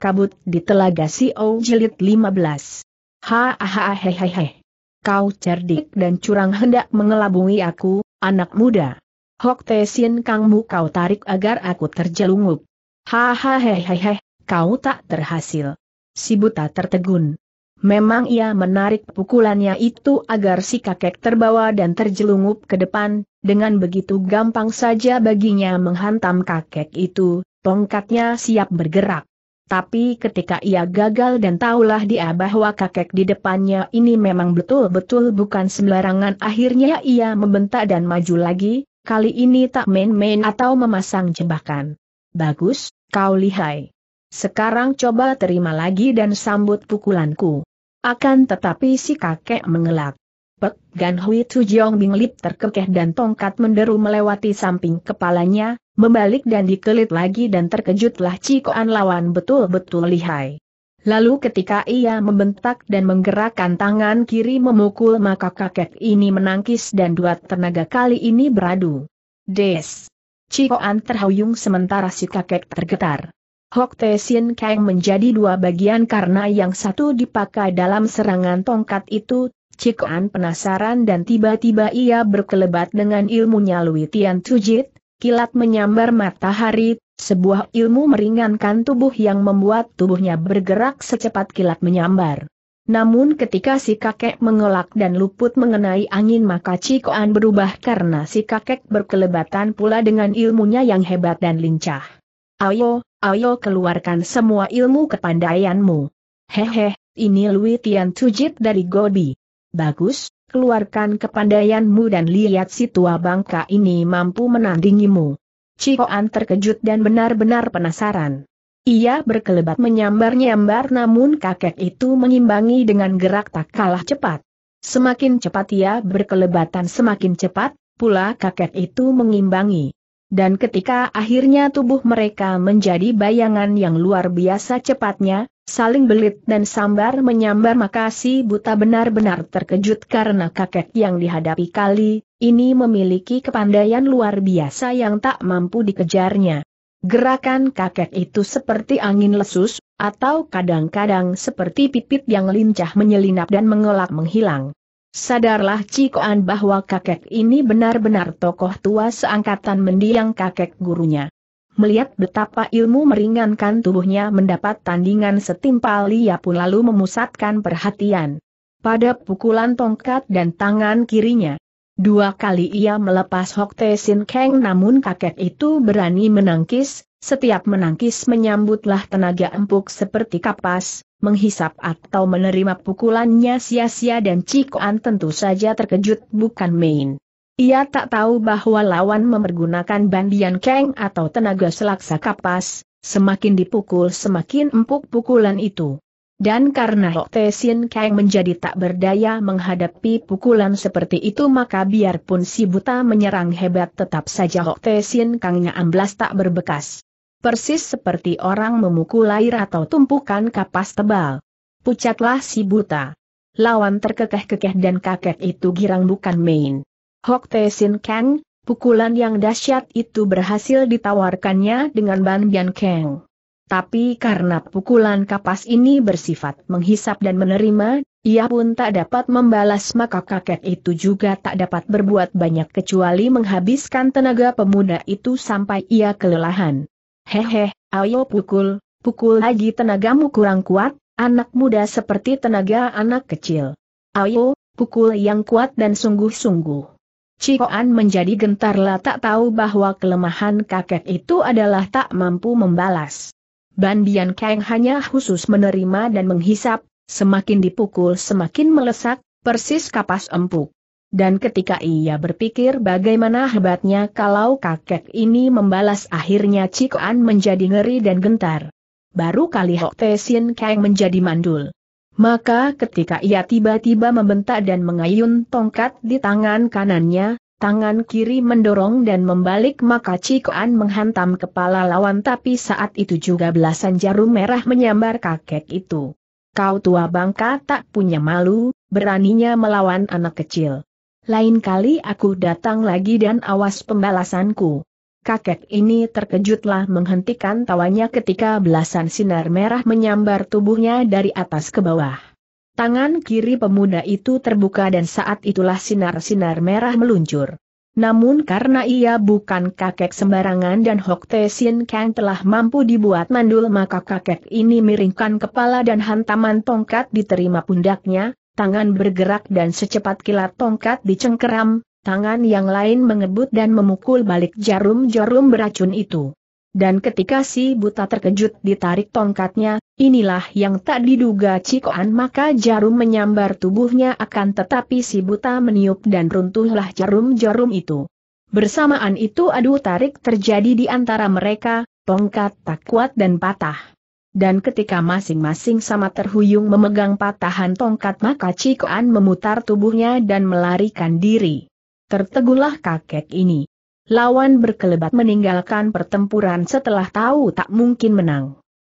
kabut di telaga Sio Jilid 15. Hahaha Kau cerdik dan curang hendak mengelabui aku, anak muda. Hok Tesin Kangmu kau tarik agar aku terjelungup. Ha ha Hahaha kau tak terhasil. Si buta tertegun. Memang ia menarik pukulannya itu agar si kakek terbawa dan terjelungup ke depan, dengan begitu gampang saja baginya menghantam kakek itu, tongkatnya siap bergerak. Tapi ketika ia gagal dan taulah dia bahwa kakek di depannya ini memang betul-betul bukan sembarangan akhirnya ia membentak dan maju lagi, kali ini tak main-main atau memasang jebakan. Bagus, kau lihai. Sekarang coba terima lagi dan sambut pukulanku. Akan tetapi si kakek mengelak. Pek Gan Hui Bing Binglip terkekeh dan tongkat menderu melewati samping kepalanya, membalik dan dikelit lagi dan terkejutlah Cikoan lawan betul-betul lihai. Lalu ketika ia membentak dan menggerakkan tangan kiri memukul maka kakek ini menangkis dan dua tenaga kali ini beradu. Des. Cikoan terhuyung sementara si kakek tergetar. Hok Te Sin Kang menjadi dua bagian karena yang satu dipakai dalam serangan tongkat itu, Cikoan penasaran dan tiba-tiba ia berkelebat dengan ilmunya Lui Tian Tujit, kilat menyambar matahari, sebuah ilmu meringankan tubuh yang membuat tubuhnya bergerak secepat kilat menyambar. Namun ketika si kakek mengelak dan luput mengenai angin maka Cikoan berubah karena si kakek berkelebatan pula dengan ilmunya yang hebat dan lincah. Ayo, ayo keluarkan semua ilmu kepandaianmu. Hehe, ini Lui Tian Tujit dari Gobi. Bagus, keluarkan kepandaianmu dan lihat si tua bangka ini mampu menandingimu. Cikoan terkejut dan benar-benar penasaran. Ia berkelebat menyambar-nyambar namun kakek itu mengimbangi dengan gerak tak kalah cepat. Semakin cepat ia berkelebatan semakin cepat, pula kakek itu mengimbangi. Dan ketika akhirnya tubuh mereka menjadi bayangan yang luar biasa cepatnya, saling belit dan sambar menyambar maka si buta benar-benar terkejut karena kakek yang dihadapi kali, ini memiliki kepandaian luar biasa yang tak mampu dikejarnya. Gerakan kakek itu seperti angin lesus, atau kadang-kadang seperti pipit yang lincah menyelinap dan mengelak menghilang. Sadarlah Cikoan bahwa kakek ini benar-benar tokoh tua seangkatan mendiang kakek gurunya. Melihat betapa ilmu meringankan tubuhnya mendapat tandingan setimpal ia pun lalu memusatkan perhatian. Pada pukulan tongkat dan tangan kirinya. Dua kali ia melepas Hok Tesin Sin namun kakek itu berani menangkis, setiap menangkis menyambutlah tenaga empuk seperti kapas, menghisap atau menerima pukulannya sia-sia dan Cikoan tentu saja terkejut bukan main. Ia tak tahu bahwa lawan memergunakan bandian keng atau tenaga selaksa kapas, semakin dipukul semakin empuk pukulan itu. Dan karena Lokte Sin Kang menjadi tak berdaya menghadapi pukulan seperti itu maka biarpun si buta menyerang hebat tetap saja Lokte Sin Kangnya amblas tak berbekas persis seperti orang memukul air atau tumpukan kapas tebal. Pucatlah si buta. Lawan terkekeh-kekeh dan kakek itu girang bukan main. Hok Te Sin Kang, pukulan yang dahsyat itu berhasil ditawarkannya dengan Ban Bian Kang. Tapi karena pukulan kapas ini bersifat menghisap dan menerima, ia pun tak dapat membalas maka kakek itu juga tak dapat berbuat banyak kecuali menghabiskan tenaga pemuda itu sampai ia kelelahan. Hehe, ayo pukul, pukul lagi tenagamu kurang kuat, anak muda seperti tenaga anak kecil. Ayo, pukul yang kuat dan sungguh-sungguh. Cikoan menjadi gentar lah tak tahu bahwa kelemahan kakek itu adalah tak mampu membalas. Bandian Kang hanya khusus menerima dan menghisap, semakin dipukul semakin melesak, persis kapas empuk. Dan ketika ia berpikir bagaimana hebatnya kalau kakek ini membalas akhirnya Cik An menjadi ngeri dan gentar. Baru kali Hok Te Sin Kang menjadi mandul. Maka ketika ia tiba-tiba membentak dan mengayun tongkat di tangan kanannya, tangan kiri mendorong dan membalik maka Cik An menghantam kepala lawan tapi saat itu juga belasan jarum merah menyambar kakek itu. Kau tua bangka tak punya malu, beraninya melawan anak kecil lain kali aku datang lagi dan awas pembalasanku. Kakek ini terkejutlah menghentikan tawanya ketika belasan sinar merah menyambar tubuhnya dari atas ke bawah. Tangan kiri pemuda itu terbuka dan saat itulah sinar-sinar merah meluncur. Namun karena ia bukan kakek sembarangan dan Hok Te Sin Kang telah mampu dibuat mandul maka kakek ini miringkan kepala dan hantaman tongkat diterima pundaknya, tangan bergerak dan secepat kilat tongkat dicengkeram, tangan yang lain mengebut dan memukul balik jarum-jarum beracun itu. Dan ketika si buta terkejut ditarik tongkatnya, inilah yang tak diduga Cikoan maka jarum menyambar tubuhnya akan tetapi si buta meniup dan runtuhlah jarum-jarum itu. Bersamaan itu adu tarik terjadi di antara mereka, tongkat tak kuat dan patah. Dan ketika masing-masing sama terhuyung memegang patahan tongkat maka Cikoan memutar tubuhnya dan melarikan diri. Tertegulah kakek ini. Lawan berkelebat meninggalkan pertempuran setelah tahu tak mungkin menang.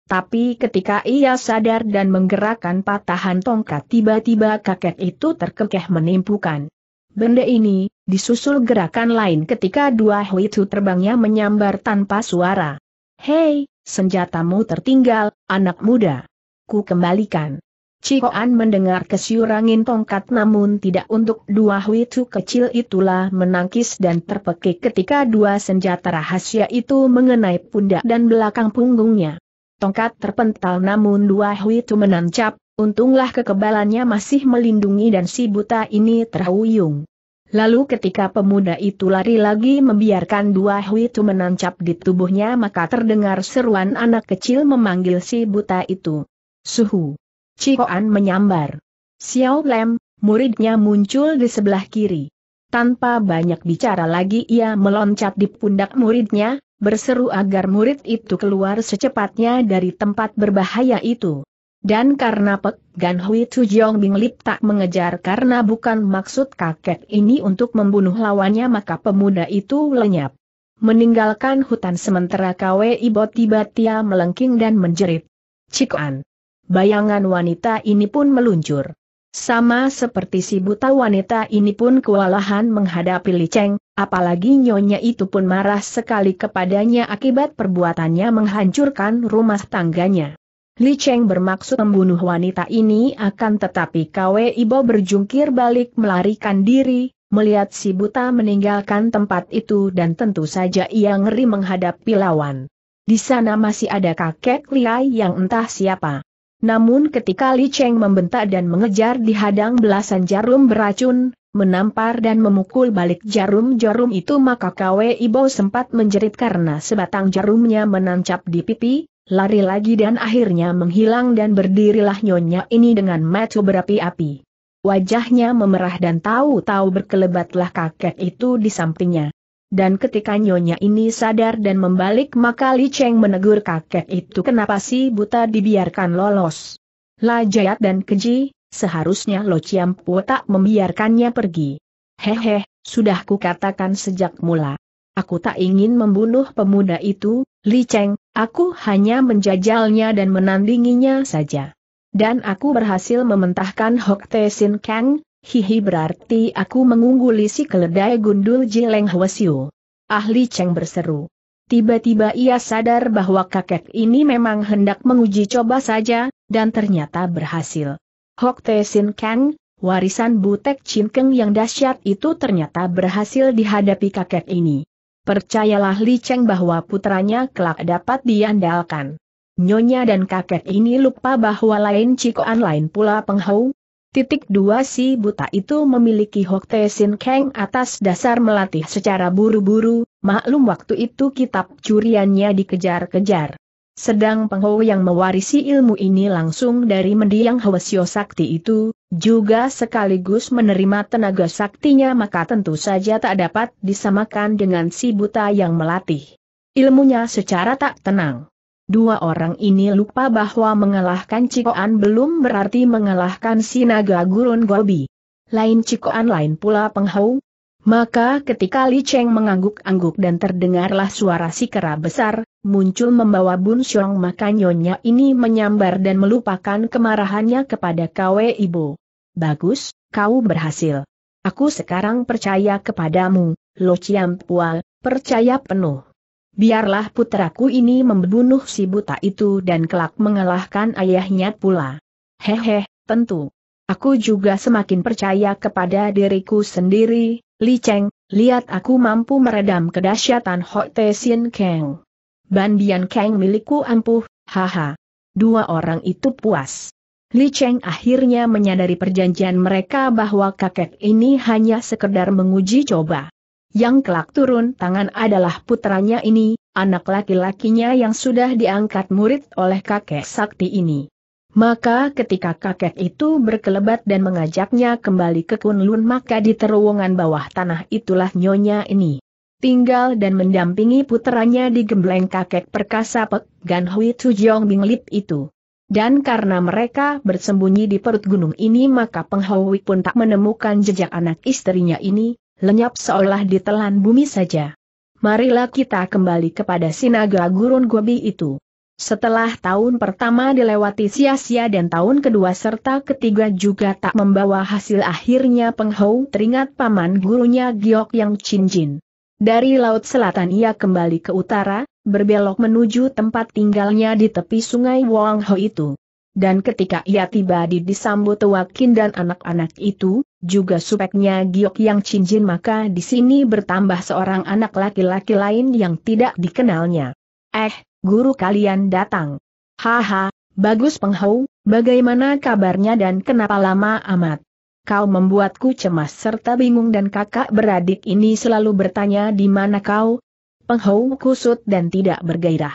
Tapi ketika ia sadar dan menggerakkan patahan tongkat tiba-tiba kakek itu terkekeh menimpukan. Benda ini, disusul gerakan lain ketika dua itu terbangnya menyambar tanpa suara. Hei, Senjatamu tertinggal, anak muda. Ku kembalikan. Cikoan mendengar kesyurangin tongkat namun tidak untuk dua huitu kecil itulah menangkis dan terpekik ketika dua senjata rahasia itu mengenai pundak dan belakang punggungnya. Tongkat terpental namun dua huitu menancap, untunglah kekebalannya masih melindungi dan si buta ini terhuyung. Lalu ketika pemuda itu lari lagi membiarkan dua hui itu menancap di tubuhnya maka terdengar seruan anak kecil memanggil si buta itu. Suhu. Cikoan menyambar. Xiao Lem, muridnya muncul di sebelah kiri. Tanpa banyak bicara lagi ia meloncat di pundak muridnya, berseru agar murid itu keluar secepatnya dari tempat berbahaya itu. Dan karena Pek Gan Hui Tu Jiong Bing Lip tak mengejar karena bukan maksud kakek ini untuk membunuh lawannya maka pemuda itu lenyap. Meninggalkan hutan sementara Kwe Ibo tiba-tiba melengking dan menjerit. Cik An, Bayangan wanita ini pun meluncur. Sama seperti si buta wanita ini pun kewalahan menghadapi Liceng, apalagi nyonya itu pun marah sekali kepadanya akibat perbuatannya menghancurkan rumah tangganya. Li Cheng bermaksud membunuh wanita ini akan tetapi Kwe Ibo berjungkir balik melarikan diri, melihat si buta meninggalkan tempat itu dan tentu saja ia ngeri menghadapi lawan. Di sana masih ada kakek Liai yang entah siapa. Namun ketika Li Cheng membentak dan mengejar dihadang belasan jarum beracun, menampar dan memukul balik jarum-jarum itu maka Kwe Ibo sempat menjerit karena sebatang jarumnya menancap di pipi, lari lagi dan akhirnya menghilang dan berdirilah nyonya ini dengan mata berapi-api. Wajahnya memerah dan tahu-tahu berkelebatlah kakek itu di sampingnya. Dan ketika nyonya ini sadar dan membalik maka Li Cheng menegur kakek itu kenapa si buta dibiarkan lolos. La Lajayat dan keji, seharusnya Lo Chiam Puo tak membiarkannya pergi. Hehe, sudah kukatakan sejak mula. Aku tak ingin membunuh pemuda itu, Li Cheng, Aku hanya menjajalnya dan menandinginya saja. Dan aku berhasil mementahkan Hok Te Sin Kang, hihi berarti aku mengungguli si keledai gundul Jileng Hwasyu. Ahli Cheng berseru. Tiba-tiba ia sadar bahwa kakek ini memang hendak menguji coba saja, dan ternyata berhasil. Hok Te Sin Kang, warisan Butek Chin Keng yang dahsyat itu ternyata berhasil dihadapi kakek ini. Percayalah Li Cheng bahwa putranya kelak dapat diandalkan. Nyonya dan kakek ini lupa bahwa lain Cikoan lain pula penghau. Titik dua si buta itu memiliki Hokte Sin Kang atas dasar melatih secara buru-buru, maklum waktu itu kitab curiannya dikejar-kejar. Sedang penghou yang mewarisi ilmu ini langsung dari mendiang Hwasyo Sakti itu, juga sekaligus menerima tenaga saktinya maka tentu saja tak dapat disamakan dengan si buta yang melatih ilmunya secara tak tenang. Dua orang ini lupa bahwa mengalahkan Cikoan belum berarti mengalahkan si naga gurun Gobi. Lain Cikoan lain pula Penghau, maka ketika Li Cheng mengangguk-angguk dan terdengarlah suara si kera besar, muncul membawa Bun Xiong maka nyonya ini menyambar dan melupakan kemarahannya kepada Kwe Ibu. Bagus, kau berhasil. Aku sekarang percaya kepadamu, Lo Chiam Pual, percaya penuh. Biarlah putraku ini membunuh si buta itu dan kelak mengalahkan ayahnya pula. Hehe, tentu. Aku juga semakin percaya kepada diriku sendiri, Li Cheng, lihat aku mampu meredam kedahsyatan Ho Te Sin Kang. Bandian Kang milikku ampuh, haha. Dua orang itu puas. Li Cheng akhirnya menyadari perjanjian mereka bahwa kakek ini hanya sekedar menguji coba. Yang kelak turun tangan adalah putranya ini, anak laki-lakinya yang sudah diangkat murid oleh kakek sakti ini. Maka ketika kakek itu berkelebat dan mengajaknya kembali ke Kunlun maka di terowongan bawah tanah itulah nyonya ini. Tinggal dan mendampingi puteranya di gembleng kakek perkasa Pek Gan Hui Tujong Binglip itu. Dan karena mereka bersembunyi di perut gunung ini maka Hui pun tak menemukan jejak anak istrinya ini, lenyap seolah ditelan bumi saja. Marilah kita kembali kepada sinaga gurun gobi itu. Setelah tahun pertama dilewati sia-sia dan tahun kedua serta ketiga juga tak membawa hasil akhirnya Peng Hou teringat paman gurunya Giok Yang Jin. Dari Laut Selatan ia kembali ke utara, berbelok menuju tempat tinggalnya di tepi sungai Wang Ho itu. Dan ketika ia tiba di disambut Wakin dan anak-anak itu, juga supeknya Giok Yang Jin. maka di sini bertambah seorang anak laki-laki lain yang tidak dikenalnya. Eh, guru kalian datang. Haha, bagus penghau, bagaimana kabarnya dan kenapa lama amat? Kau membuatku cemas serta bingung dan kakak beradik ini selalu bertanya di mana kau? Penghau kusut dan tidak bergairah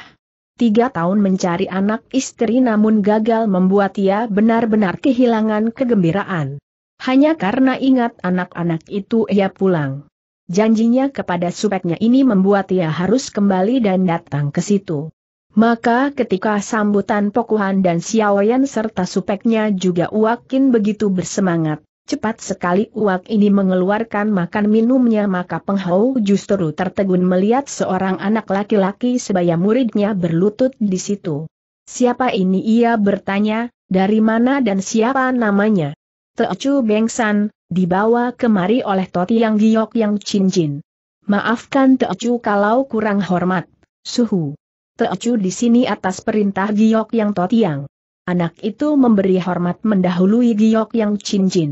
tiga tahun mencari anak istri namun gagal membuat ia benar-benar kehilangan kegembiraan. Hanya karena ingat anak-anak itu ia pulang. Janjinya kepada supeknya ini membuat ia harus kembali dan datang ke situ. Maka ketika sambutan Pokuhan dan Xiaoyan serta supeknya juga Uakin begitu bersemangat, cepat sekali Uak ini mengeluarkan makan minumnya maka Penghau justru tertegun melihat seorang anak laki-laki sebaya muridnya berlutut di situ. Siapa ini ia bertanya, dari mana dan siapa namanya? Teocu Bengsan, dibawa kemari oleh Toti yang giok yang cincin. Maafkan Teocu kalau kurang hormat, suhu. Teocu di sini atas perintah Giok Yang Totiang. Anak itu memberi hormat mendahului Giok Yang Cincin.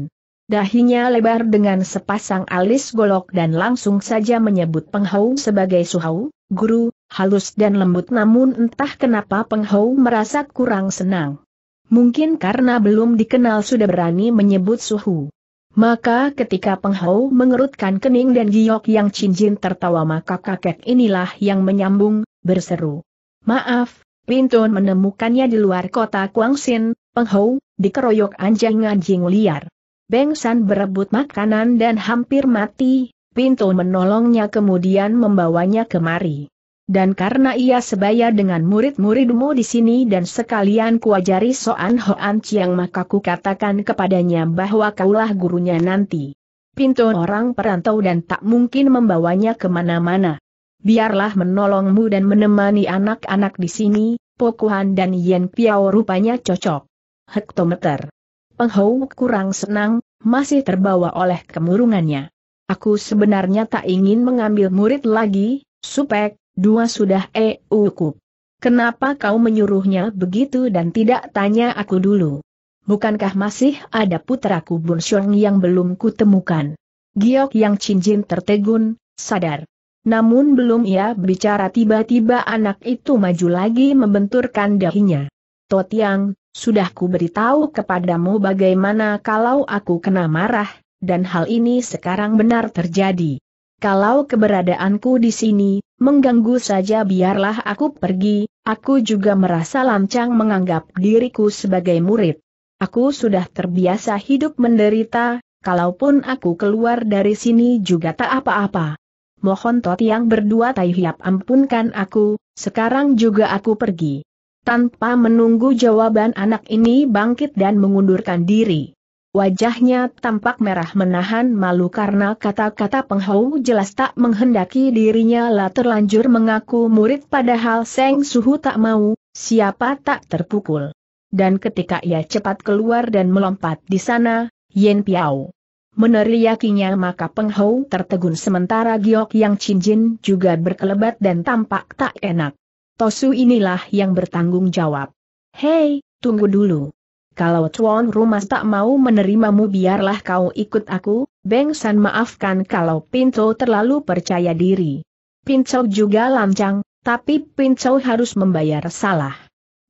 Dahinya lebar dengan sepasang alis golok dan langsung saja menyebut Penghau sebagai Suhau, guru, halus dan lembut namun entah kenapa Penghau merasa kurang senang. Mungkin karena belum dikenal sudah berani menyebut Suhu. Maka ketika Penghau mengerutkan kening dan giok yang cincin tertawa maka kakek inilah yang menyambung, berseru. Maaf, Pintu menemukannya di luar kota Kuangsin, Penghou, dikeroyok anjing-anjing liar. Beng San berebut makanan dan hampir mati, Pintu menolongnya kemudian membawanya kemari. Dan karena ia sebaya dengan murid-muridmu di sini dan sekalian kuajari Soan Hoan Chiang maka ku katakan kepadanya bahwa kaulah gurunya nanti. Pintu orang perantau dan tak mungkin membawanya kemana-mana biarlah menolongmu dan menemani anak-anak di sini, Pokuhan dan Yen Piao rupanya cocok. Hektometer. Penghou kurang senang, masih terbawa oleh kemurungannya. Aku sebenarnya tak ingin mengambil murid lagi, supek, dua sudah e ukup. Kenapa kau menyuruhnya begitu dan tidak tanya aku dulu? Bukankah masih ada putraku Bunshong yang belum kutemukan? Giok yang cincin tertegun, sadar. Namun belum ia bicara tiba-tiba anak itu maju lagi membenturkan dahinya. Totiang, sudah ku beritahu kepadamu bagaimana kalau aku kena marah, dan hal ini sekarang benar terjadi. Kalau keberadaanku di sini, mengganggu saja biarlah aku pergi, aku juga merasa lancang menganggap diriku sebagai murid. Aku sudah terbiasa hidup menderita, kalaupun aku keluar dari sini juga tak apa-apa mohon yang berdua Tai Hiap ampunkan aku, sekarang juga aku pergi. Tanpa menunggu jawaban anak ini bangkit dan mengundurkan diri. Wajahnya tampak merah menahan malu karena kata-kata penghau jelas tak menghendaki dirinya lah terlanjur mengaku murid padahal Seng Suhu tak mau, siapa tak terpukul. Dan ketika ia cepat keluar dan melompat di sana, Yen Piao Meneriakinya maka Penghou tertegun sementara Giok Yang Cincin juga berkelebat dan tampak tak enak. Tosu inilah yang bertanggung jawab. Hei, tunggu dulu. Kalau tuan rumah tak mau menerimamu biarlah kau ikut aku, Beng San maafkan kalau Pinto terlalu percaya diri. Pinto juga lancang, tapi Pinto harus membayar salah.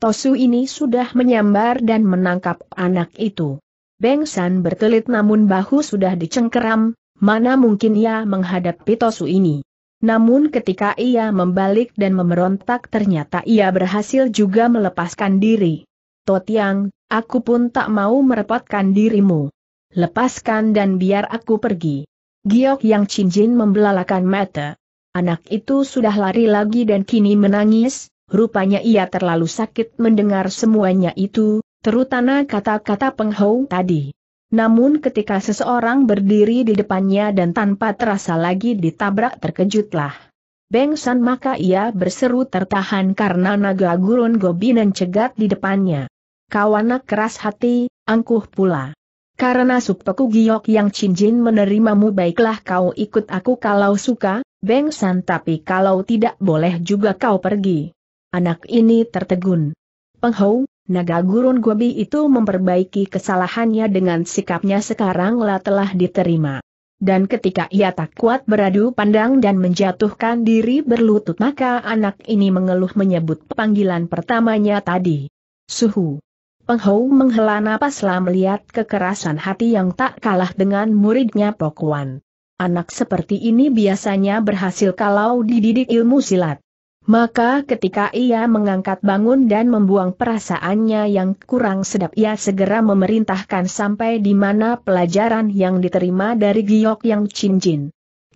Tosu ini sudah menyambar dan menangkap anak itu. Beng San bertelit namun bahu sudah dicengkeram, mana mungkin ia menghadapi Tosu ini. Namun ketika ia membalik dan memberontak ternyata ia berhasil juga melepaskan diri. Totiang, aku pun tak mau merepotkan dirimu. Lepaskan dan biar aku pergi. Giok yang cincin membelalakan mata. Anak itu sudah lari lagi dan kini menangis, rupanya ia terlalu sakit mendengar semuanya itu, terutama kata-kata Penghau tadi. Namun ketika seseorang berdiri di depannya dan tanpa terasa lagi ditabrak terkejutlah. Beng San maka ia berseru tertahan karena naga gurun dan cegat di depannya. Kawanak keras hati, angkuh pula. Karena Supeku Giok yang cincin menerimamu baiklah kau ikut aku kalau suka, Beng San tapi kalau tidak boleh juga kau pergi. Anak ini tertegun. Penghau? Naga gurun Gobi itu memperbaiki kesalahannya dengan sikapnya sekaranglah telah diterima. Dan ketika ia tak kuat beradu pandang dan menjatuhkan diri berlutut maka anak ini mengeluh menyebut panggilan pertamanya tadi. Suhu. Penghou menghela napaslah melihat kekerasan hati yang tak kalah dengan muridnya Pokuan. Anak seperti ini biasanya berhasil kalau dididik ilmu silat. Maka ketika ia mengangkat bangun dan membuang perasaannya yang kurang sedap ia segera memerintahkan sampai di mana pelajaran yang diterima dari Giok Yang Jin.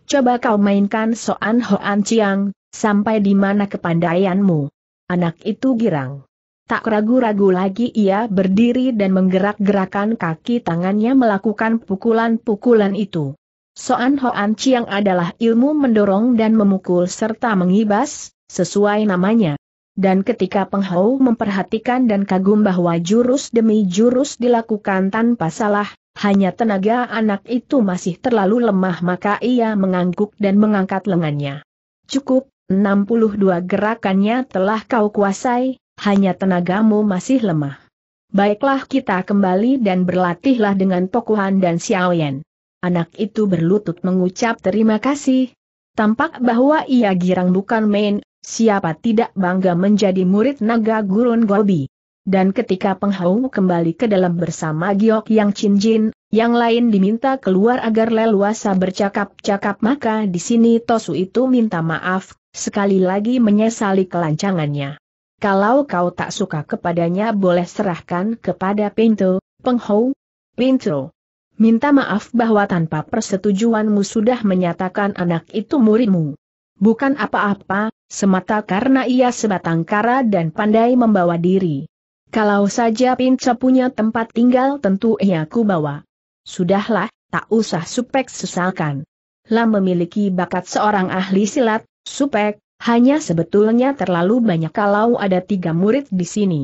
Coba kau mainkan Soan Hoan Chiang, sampai di mana kepandaianmu. Anak itu girang. Tak ragu-ragu lagi ia berdiri dan menggerak-gerakan kaki tangannya melakukan pukulan-pukulan itu. Soan Hoan Chiang adalah ilmu mendorong dan memukul serta mengibas, sesuai namanya. Dan ketika Penghau memperhatikan dan kagum bahwa jurus demi jurus dilakukan tanpa salah, hanya tenaga anak itu masih terlalu lemah maka ia mengangguk dan mengangkat lengannya. Cukup, 62 gerakannya telah kau kuasai, hanya tenagamu masih lemah. Baiklah kita kembali dan berlatihlah dengan Tokuhan dan Xiaoyan. Anak itu berlutut mengucap terima kasih. Tampak bahwa ia girang bukan main, Siapa tidak bangga menjadi murid naga gurun Gobi? Dan ketika penghau kembali ke dalam bersama Giok Yang Jin, yang lain diminta keluar agar leluasa bercakap-cakap maka di sini Tosu itu minta maaf, sekali lagi menyesali kelancangannya. Kalau kau tak suka kepadanya boleh serahkan kepada Pinto, Penghau, Pinto. Minta maaf bahwa tanpa persetujuanmu sudah menyatakan anak itu murimu bukan apa-apa, semata karena ia sebatang kara dan pandai membawa diri. Kalau saja Pinca punya tempat tinggal tentu ia ku bawa. Sudahlah, tak usah Supek sesalkan. Lam memiliki bakat seorang ahli silat, Supek, hanya sebetulnya terlalu banyak kalau ada tiga murid di sini.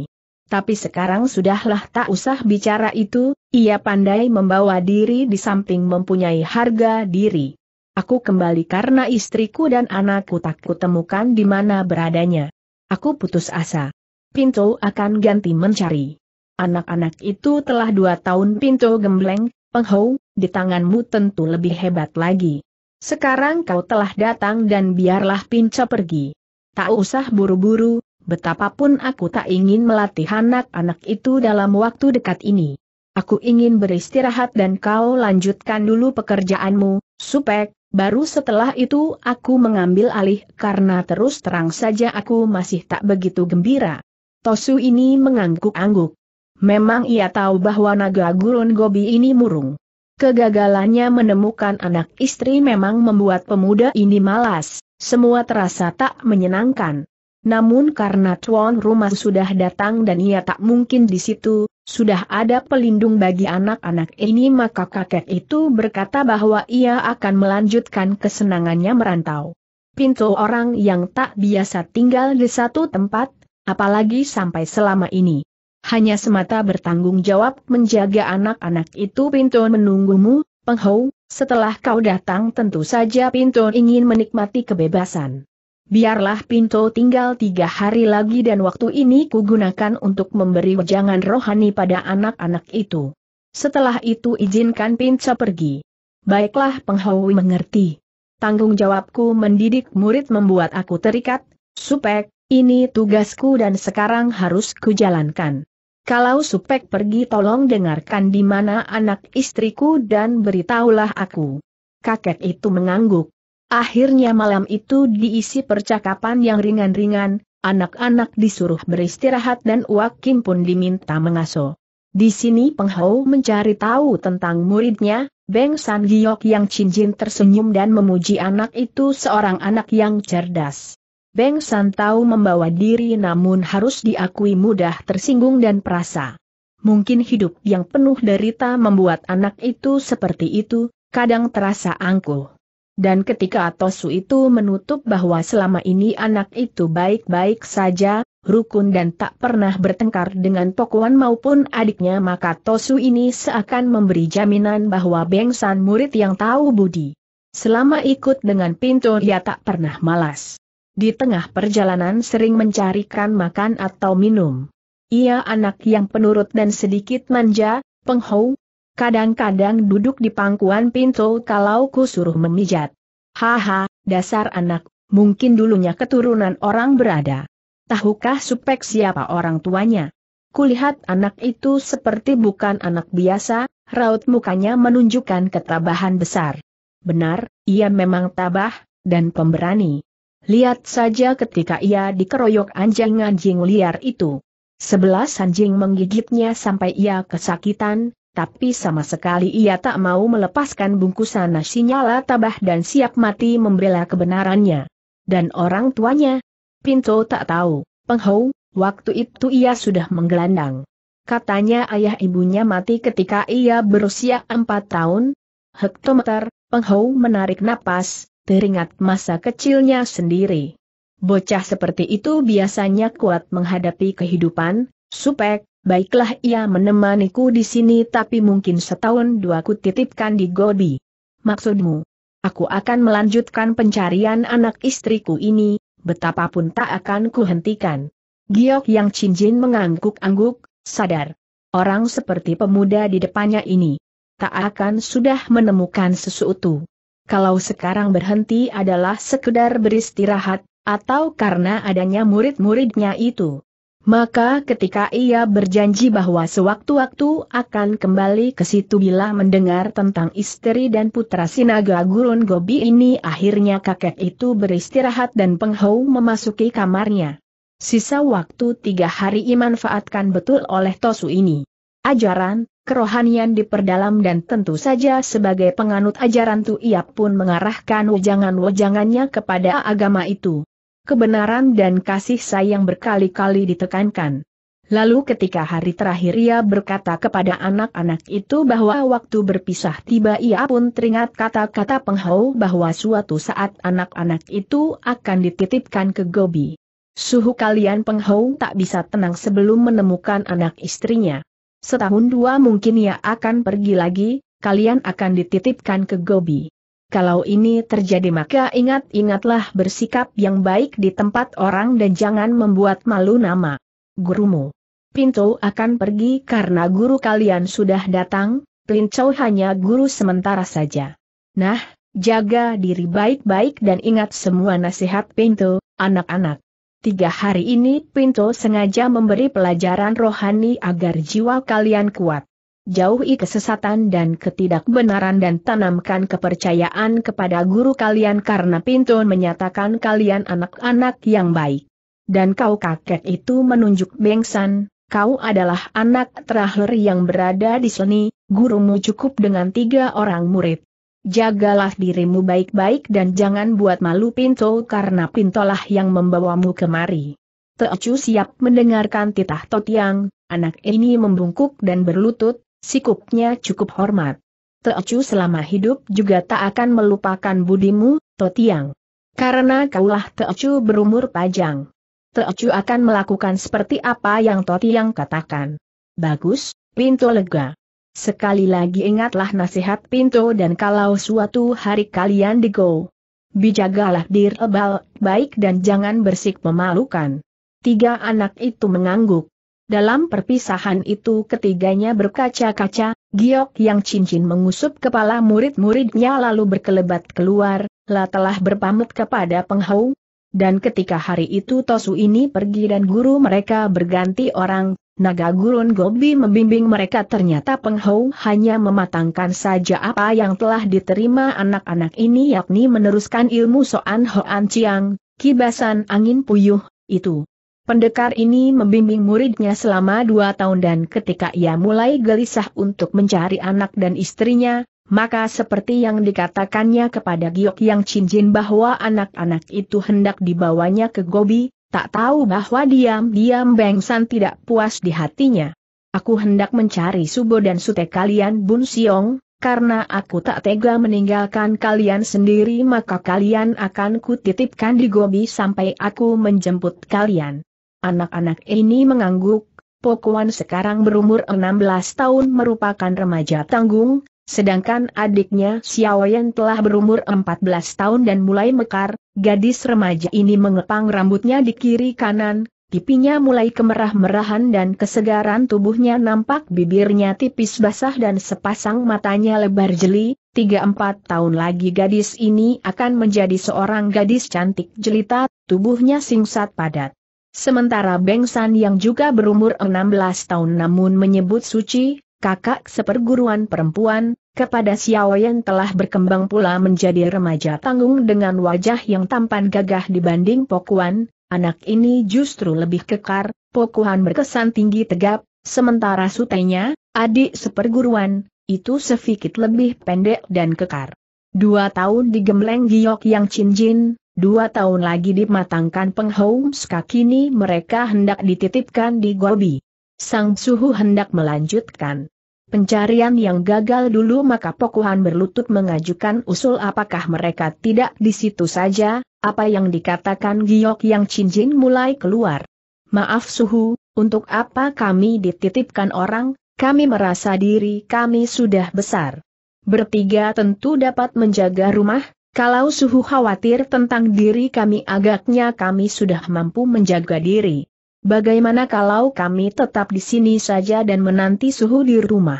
Tapi sekarang sudahlah tak usah bicara itu, ia pandai membawa diri di samping mempunyai harga diri. Aku kembali karena istriku dan anakku tak kutemukan di mana beradanya. Aku putus asa. Pinto akan ganti mencari. Anak-anak itu telah dua tahun Pinto gembleng, penghou, di tanganmu tentu lebih hebat lagi. Sekarang kau telah datang dan biarlah Pinto pergi. Tak usah buru-buru, betapapun aku tak ingin melatih anak-anak itu dalam waktu dekat ini. Aku ingin beristirahat dan kau lanjutkan dulu pekerjaanmu, supek, Baru setelah itu aku mengambil alih karena terus terang saja aku masih tak begitu gembira. Tosu ini mengangguk-angguk. Memang ia tahu bahwa naga gurun Gobi ini murung. Kegagalannya menemukan anak istri memang membuat pemuda ini malas, semua terasa tak menyenangkan. Namun karena tuan rumah sudah datang dan ia tak mungkin di situ, sudah ada pelindung bagi anak-anak ini maka kakek itu berkata bahwa ia akan melanjutkan kesenangannya merantau. Pintu orang yang tak biasa tinggal di satu tempat, apalagi sampai selama ini. Hanya semata bertanggung jawab menjaga anak-anak itu pintu menunggumu, penghau. setelah kau datang tentu saja pintu ingin menikmati kebebasan. Biarlah Pinto tinggal tiga hari lagi dan waktu ini kugunakan untuk memberi wejangan rohani pada anak-anak itu. Setelah itu izinkan Pinto pergi. Baiklah penghawi mengerti. Tanggung jawabku mendidik murid membuat aku terikat, supek, ini tugasku dan sekarang harus kujalankan. Kalau supek pergi tolong dengarkan di mana anak istriku dan beritahulah aku. Kakek itu mengangguk. Akhirnya malam itu diisi percakapan yang ringan-ringan, anak-anak disuruh beristirahat dan Wakim pun diminta mengasuh. Di sini Hou mencari tahu tentang muridnya, Beng San Giok yang cincin tersenyum dan memuji anak itu seorang anak yang cerdas. Beng San tahu membawa diri namun harus diakui mudah tersinggung dan perasa. Mungkin hidup yang penuh derita membuat anak itu seperti itu, kadang terasa angkuh. Dan ketika Tosu itu menutup bahwa selama ini anak itu baik-baik saja, rukun dan tak pernah bertengkar dengan Pokuan maupun adiknya maka Tosu ini seakan memberi jaminan bahwa Bengsan murid yang tahu budi. Selama ikut dengan pintu ia tak pernah malas. Di tengah perjalanan sering mencarikan makan atau minum. Ia anak yang penurut dan sedikit manja, penghou, kadang-kadang duduk di pangkuan pintu kalau ku suruh memijat. Haha, dasar anak, mungkin dulunya keturunan orang berada. Tahukah supek siapa orang tuanya? Kulihat anak itu seperti bukan anak biasa, raut mukanya menunjukkan ketabahan besar. Benar, ia memang tabah, dan pemberani. Lihat saja ketika ia dikeroyok anjing-anjing liar itu. Sebelas anjing menggigitnya sampai ia kesakitan, tapi sama sekali ia tak mau melepaskan bungkusan nasinya tabah dan siap mati membela kebenarannya. Dan orang tuanya, Pinto tak tahu, Penghau, waktu itu ia sudah menggelandang. Katanya ayah ibunya mati ketika ia berusia empat tahun. Hektometer, Penghau menarik napas, teringat masa kecilnya sendiri. Bocah seperti itu biasanya kuat menghadapi kehidupan, supek, Baiklah ia menemaniku di sini tapi mungkin setahun dua ku titipkan di Gobi. Maksudmu? Aku akan melanjutkan pencarian anak istriku ini, betapapun tak akan kuhentikan. Giok yang cincin mengangguk-angguk, sadar. Orang seperti pemuda di depannya ini. Tak akan sudah menemukan sesuatu. Kalau sekarang berhenti adalah sekedar beristirahat, atau karena adanya murid-muridnya itu. Maka ketika ia berjanji bahwa sewaktu-waktu akan kembali ke situ bila mendengar tentang istri dan putra Sinaga Gurun Gobi ini akhirnya kakek itu beristirahat dan Penghau memasuki kamarnya. Sisa waktu tiga hari dimanfaatkan betul oleh Tosu ini. Ajaran, kerohanian diperdalam dan tentu saja sebagai penganut ajaran tu ia pun mengarahkan wejangan-wejangannya kepada agama itu kebenaran dan kasih sayang berkali-kali ditekankan. Lalu ketika hari terakhir ia berkata kepada anak-anak itu bahwa waktu berpisah tiba ia pun teringat kata-kata penghau bahwa suatu saat anak-anak itu akan dititipkan ke Gobi. Suhu kalian penghau tak bisa tenang sebelum menemukan anak istrinya. Setahun dua mungkin ia akan pergi lagi, kalian akan dititipkan ke Gobi. Kalau ini terjadi maka ingat-ingatlah bersikap yang baik di tempat orang dan jangan membuat malu nama gurumu. Pinto akan pergi karena guru kalian sudah datang, Pinto hanya guru sementara saja. Nah, jaga diri baik-baik dan ingat semua nasihat Pinto, anak-anak. Tiga hari ini Pinto sengaja memberi pelajaran rohani agar jiwa kalian kuat jauhi kesesatan dan ketidakbenaran dan tanamkan kepercayaan kepada guru kalian karena pintu menyatakan kalian anak-anak yang baik. Dan kau kakek itu menunjuk Bengsan, kau adalah anak terakhir yang berada di sini, gurumu cukup dengan tiga orang murid. Jagalah dirimu baik-baik dan jangan buat malu pintu karena Pintolah yang membawamu kemari. Teocu siap mendengarkan titah Totiang, anak ini membungkuk dan berlutut, Sikupnya cukup hormat. Teocu selama hidup juga tak akan melupakan budimu, Totiang. Karena kaulah Teocu berumur panjang. Teocu akan melakukan seperti apa yang Totiang katakan. Bagus, Pinto lega. Sekali lagi ingatlah nasihat Pinto dan kalau suatu hari kalian digo. Bijagalah dir ebal, baik dan jangan bersik memalukan. Tiga anak itu mengangguk. Dalam perpisahan itu ketiganya berkaca-kaca, Giok yang cincin mengusup kepala murid-muridnya lalu berkelebat keluar, lah telah berpamit kepada penghau. Dan ketika hari itu Tosu ini pergi dan guru mereka berganti orang, naga gurun Gobi membimbing mereka ternyata penghau hanya mematangkan saja apa yang telah diterima anak-anak ini yakni meneruskan ilmu Soan Hoan Chiang, kibasan angin puyuh, itu. Pendekar ini membimbing muridnya selama dua tahun dan ketika ia mulai gelisah untuk mencari anak dan istrinya, maka seperti yang dikatakannya kepada Giok Yang Cincin bahwa anak-anak itu hendak dibawanya ke Gobi, tak tahu bahwa diam-diam Beng San tidak puas di hatinya. Aku hendak mencari Subo dan Sute kalian Bun Siong, karena aku tak tega meninggalkan kalian sendiri maka kalian akan kutitipkan di Gobi sampai aku menjemput kalian anak-anak ini mengangguk, Pokuan sekarang berumur 16 tahun merupakan remaja tanggung, sedangkan adiknya Xiaoyan telah berumur 14 tahun dan mulai mekar, gadis remaja ini mengepang rambutnya di kiri kanan, pipinya mulai kemerah-merahan dan kesegaran tubuhnya nampak bibirnya tipis basah dan sepasang matanya lebar jeli, 3-4 tahun lagi gadis ini akan menjadi seorang gadis cantik jelita, tubuhnya singkat padat. Sementara Beng San yang juga berumur 16 tahun namun menyebut suci, kakak seperguruan perempuan, kepada Xiao yang telah berkembang pula menjadi remaja tanggung dengan wajah yang tampan gagah dibanding Pokuan, anak ini justru lebih kekar, Pokuan berkesan tinggi tegap, sementara sutenya, adik seperguruan, itu sedikit lebih pendek dan kekar. Dua tahun digembleng giok yang cincin, Dua tahun lagi dimatangkan Penghoumska kakini mereka hendak dititipkan di Gobi. Sang suhu hendak melanjutkan. Pencarian yang gagal dulu maka Pokuhan berlutut mengajukan usul apakah mereka tidak di situ saja, apa yang dikatakan Giok yang cincin mulai keluar. Maaf suhu, untuk apa kami dititipkan orang, kami merasa diri kami sudah besar. Bertiga tentu dapat menjaga rumah, kalau suhu khawatir tentang diri kami agaknya kami sudah mampu menjaga diri. Bagaimana kalau kami tetap di sini saja dan menanti suhu di rumah?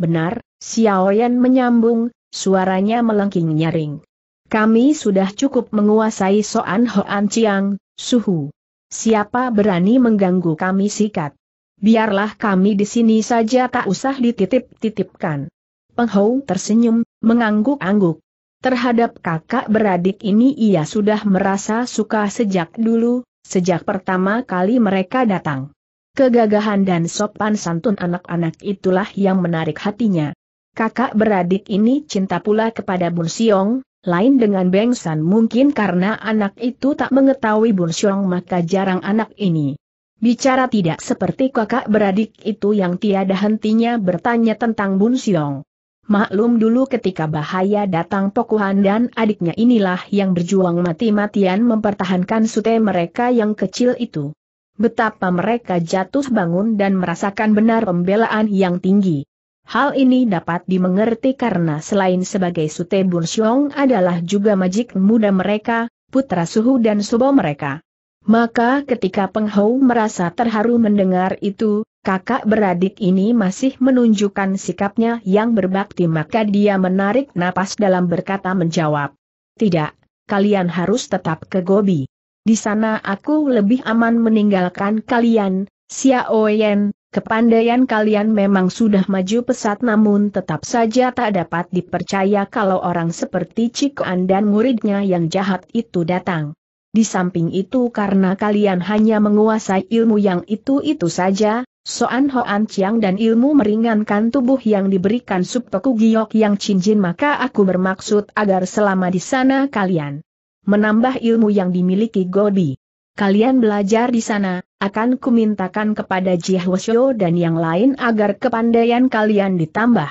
Benar, Xiaoyan menyambung, suaranya melengking nyaring. Kami sudah cukup menguasai Soan Hoan Chiang, suhu. Siapa berani mengganggu kami sikat? Biarlah kami di sini saja tak usah dititip-titipkan. Penghou tersenyum, mengangguk-angguk. Terhadap kakak beradik ini ia sudah merasa suka sejak dulu, sejak pertama kali mereka datang. Kegagahan dan sopan santun anak-anak itulah yang menarik hatinya. Kakak beradik ini cinta pula kepada Bun Siong, lain dengan Beng San mungkin karena anak itu tak mengetahui Bun Siong maka jarang anak ini. Bicara tidak seperti kakak beradik itu yang tiada hentinya bertanya tentang Bun Siong. Maklum dulu ketika bahaya datang Pokuhan dan adiknya inilah yang berjuang mati-matian mempertahankan sute mereka yang kecil itu. Betapa mereka jatuh bangun dan merasakan benar pembelaan yang tinggi. Hal ini dapat dimengerti karena selain sebagai Sute Bunsyong adalah juga majik muda mereka, putra suhu dan subo mereka. Maka ketika Peng Hou merasa terharu mendengar itu, kakak beradik ini masih menunjukkan sikapnya yang berbakti maka dia menarik napas dalam berkata menjawab. Tidak, kalian harus tetap ke Gobi. Di sana aku lebih aman meninggalkan kalian, Xiao Yan, kepandaian kalian memang sudah maju pesat namun tetap saja tak dapat dipercaya kalau orang seperti Cikoan dan muridnya yang jahat itu datang. Di samping itu karena kalian hanya menguasai ilmu yang itu-itu saja, Soan Hoan Chiang dan ilmu meringankan tubuh yang diberikan Subpeku Giok yang cincin maka aku bermaksud agar selama di sana kalian menambah ilmu yang dimiliki Godi. Kalian belajar di sana, akan kumintakan kepada Jihoshio dan yang lain agar kepandaian kalian ditambah.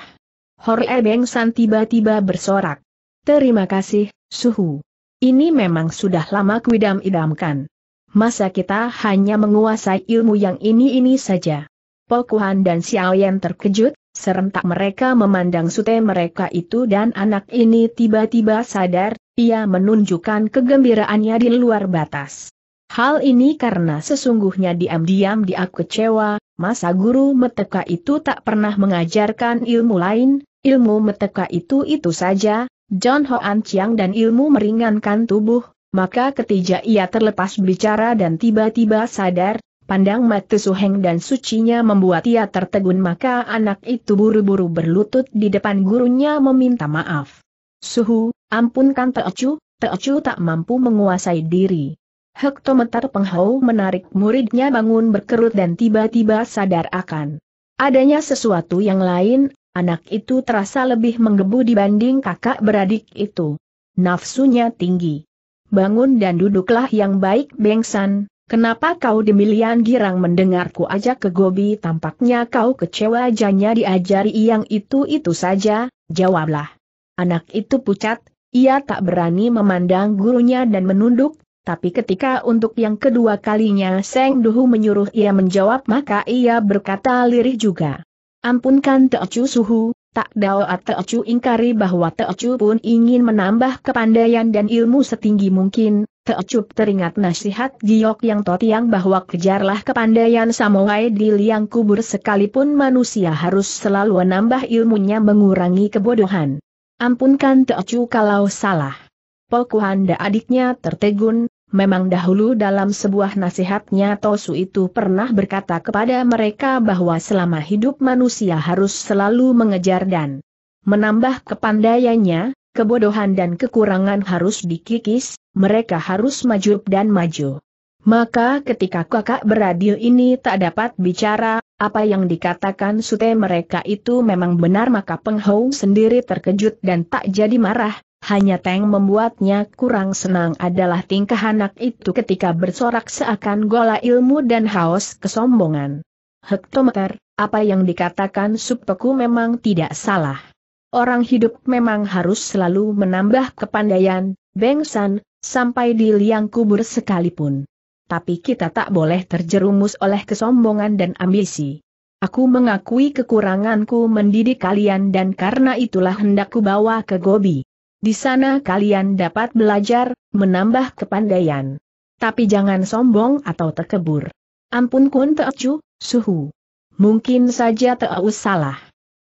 Hor Ebeng San tiba-tiba bersorak. Terima kasih, Suhu. Ini memang sudah lama kuidam-idamkan. Masa kita hanya menguasai ilmu yang ini-ini saja. Pokuhan dan Xiaoyan terkejut, serentak mereka memandang sute mereka itu dan anak ini tiba-tiba sadar, ia menunjukkan kegembiraannya di luar batas. Hal ini karena sesungguhnya diam-diam dia kecewa, masa guru meteka itu tak pernah mengajarkan ilmu lain, ilmu meteka itu itu saja, John Hoan Chiang dan ilmu meringankan tubuh, maka ketika ia terlepas bicara dan tiba-tiba sadar, pandang mata Suheng dan sucinya membuat ia tertegun maka anak itu buru-buru berlutut di depan gurunya meminta maaf. Suhu, ampunkan Teocu, Teocu tak mampu menguasai diri. Hektometer Penghau menarik muridnya bangun berkerut dan tiba-tiba sadar akan adanya sesuatu yang lain, Anak itu terasa lebih menggebu dibanding kakak beradik itu. Nafsunya tinggi. Bangun dan duduklah yang baik Bengsan, kenapa kau demilian girang mendengarku ajak ke Gobi tampaknya kau kecewa janya diajari yang itu-itu saja, jawablah. Anak itu pucat, ia tak berani memandang gurunya dan menunduk, tapi ketika untuk yang kedua kalinya Seng Duhu menyuruh ia menjawab maka ia berkata lirih juga. Ampunkan Teocu Suhu, tak daoat Teocu ingkari bahwa Teocu pun ingin menambah kepandaian dan ilmu setinggi mungkin, Teocu teringat nasihat Giok yang totiang bahwa kejarlah kepandaian samurai di liang kubur sekalipun manusia harus selalu menambah ilmunya mengurangi kebodohan. Ampunkan Teocu kalau salah. Pokuhanda adiknya tertegun, Memang dahulu dalam sebuah nasihatnya Tosu itu pernah berkata kepada mereka bahwa selama hidup manusia harus selalu mengejar dan menambah kepandaiannya, kebodohan dan kekurangan harus dikikis, mereka harus maju dan maju. Maka ketika kakak beradil ini tak dapat bicara, apa yang dikatakan sute mereka itu memang benar maka penghong sendiri terkejut dan tak jadi marah, hanya teng membuatnya kurang senang adalah tingkah anak itu ketika bersorak seakan gola ilmu dan haus kesombongan. Hektometer, apa yang dikatakan Supeku memang tidak salah. Orang hidup memang harus selalu menambah kepandaian, bengsan, sampai di liang kubur sekalipun. Tapi kita tak boleh terjerumus oleh kesombongan dan ambisi. Aku mengakui kekuranganku mendidik kalian dan karena itulah hendakku bawa ke Gobi. Di sana kalian dapat belajar, menambah kepandaian. Tapi jangan sombong atau terkebur. Ampun kun teocu, suhu. Mungkin saja teus salah.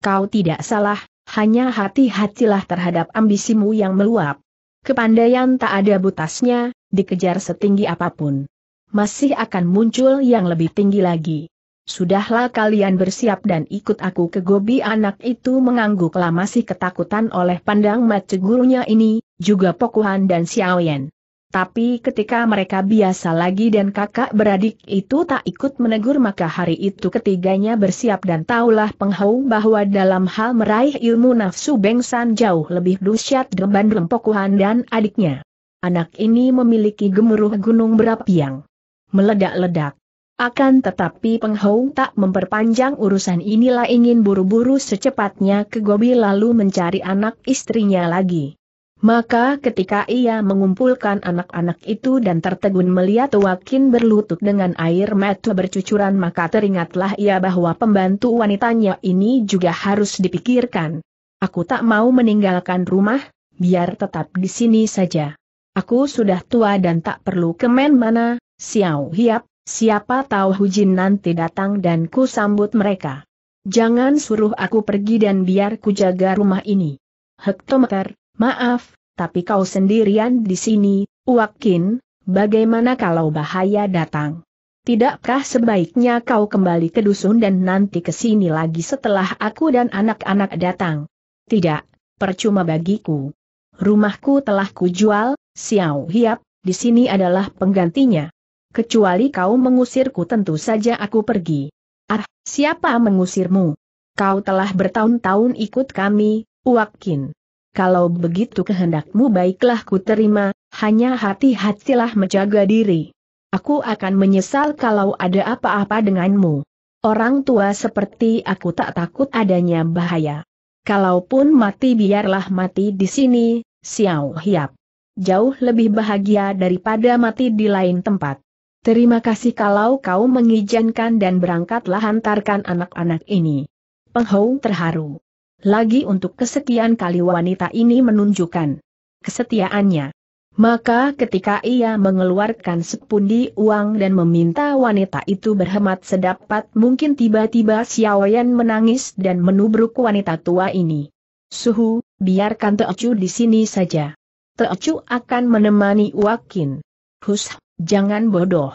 Kau tidak salah, hanya hati-hatilah terhadap ambisimu yang meluap. Kepandaian tak ada butasnya, dikejar setinggi apapun. Masih akan muncul yang lebih tinggi lagi. Sudahlah kalian bersiap dan ikut aku ke Gobi anak itu mengangguklah masih ketakutan oleh pandang mata gurunya ini, juga Pokuhan dan Xiaoyan. Tapi ketika mereka biasa lagi dan kakak beradik itu tak ikut menegur maka hari itu ketiganya bersiap dan taulah penghau bahwa dalam hal meraih ilmu nafsu Bengsan jauh lebih dusyat deban Pokuhan dan adiknya. Anak ini memiliki gemuruh gunung berapi yang meledak-ledak. Akan tetapi Peng tak memperpanjang urusan inilah ingin buru-buru secepatnya ke Gobi lalu mencari anak istrinya lagi. Maka ketika ia mengumpulkan anak-anak itu dan tertegun melihat Wakin berlutut dengan air mata bercucuran maka teringatlah ia bahwa pembantu wanitanya ini juga harus dipikirkan. Aku tak mau meninggalkan rumah, biar tetap di sini saja. Aku sudah tua dan tak perlu kemen mana, Xiao Hiap, Siapa tahu Hujin nanti datang dan ku sambut mereka. Jangan suruh aku pergi dan biar ku jaga rumah ini. Hektometer, maaf, tapi kau sendirian di sini, Wakin, bagaimana kalau bahaya datang? Tidakkah sebaiknya kau kembali ke dusun dan nanti ke sini lagi setelah aku dan anak-anak datang? Tidak, percuma bagiku. Rumahku telah kujual, Xiao Hiap, di sini adalah penggantinya. Kecuali kau mengusirku tentu saja aku pergi. Ah, siapa mengusirmu? Kau telah bertahun-tahun ikut kami, Uakin. Kalau begitu kehendakmu baiklah ku terima, hanya hati-hatilah menjaga diri. Aku akan menyesal kalau ada apa-apa denganmu. Orang tua seperti aku tak takut adanya bahaya. Kalaupun mati biarlah mati di sini, Xiao Hiap. Jauh lebih bahagia daripada mati di lain tempat. Terima kasih kalau kau mengizinkan dan berangkatlah hantarkan anak-anak ini. Penghong terharu. Lagi untuk kesetiaan kali wanita ini menunjukkan kesetiaannya. Maka ketika ia mengeluarkan sepundi uang dan meminta wanita itu berhemat sedapat mungkin tiba-tiba Xiaoyan menangis dan menubruk wanita tua ini. Suhu, biarkan Teocu di sini saja. Teocu akan menemani Wakin. Hush. Jangan bodoh.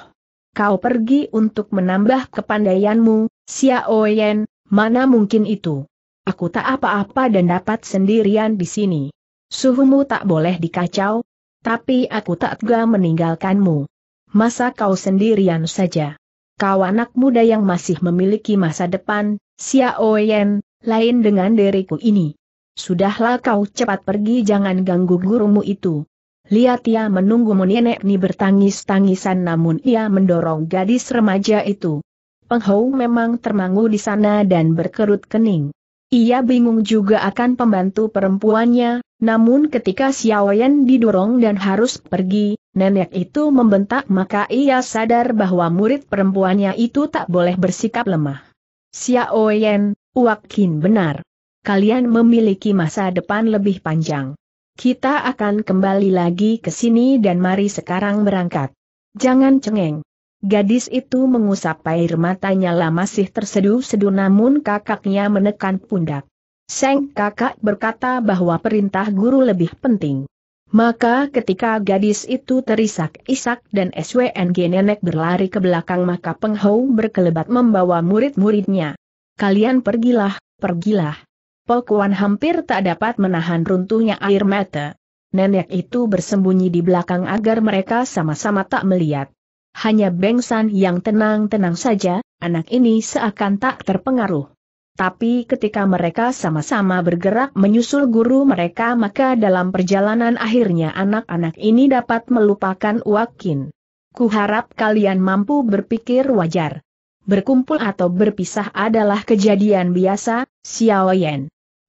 Kau pergi untuk menambah kepandaianmu, Xiao Yan, mana mungkin itu. Aku tak apa-apa dan dapat sendirian di sini. Suhumu tak boleh dikacau, tapi aku tak tega meninggalkanmu. Masa kau sendirian saja? Kau anak muda yang masih memiliki masa depan, Xiao Yan, lain dengan diriku ini. Sudahlah kau cepat pergi jangan ganggu gurumu itu. Lihat ia menunggu nenek ni bertangis-tangisan namun ia mendorong gadis remaja itu. Penghou memang termangu di sana dan berkerut kening. Ia bingung juga akan pembantu perempuannya, namun ketika Xiaoyan didorong dan harus pergi, nenek itu membentak maka ia sadar bahwa murid perempuannya itu tak boleh bersikap lemah. Xiaoyan, Wakin benar. Kalian memiliki masa depan lebih panjang. Kita akan kembali lagi ke sini dan mari sekarang berangkat. Jangan cengeng. Gadis itu mengusap air matanya lah masih terseduh-seduh namun kakaknya menekan pundak. Seng kakak berkata bahwa perintah guru lebih penting. Maka ketika gadis itu terisak-isak dan SWNG nenek berlari ke belakang maka penghau berkelebat membawa murid-muridnya. Kalian pergilah, pergilah. Pokuan hampir tak dapat menahan runtuhnya air mata. Nenek itu bersembunyi di belakang agar mereka sama-sama tak melihat. Hanya Bengsan yang tenang-tenang saja, anak ini seakan tak terpengaruh. Tapi ketika mereka sama-sama bergerak menyusul guru mereka maka dalam perjalanan akhirnya anak-anak ini dapat melupakan Wakin. Kuharap kalian mampu berpikir wajar. Berkumpul atau berpisah adalah kejadian biasa, Xiao Yan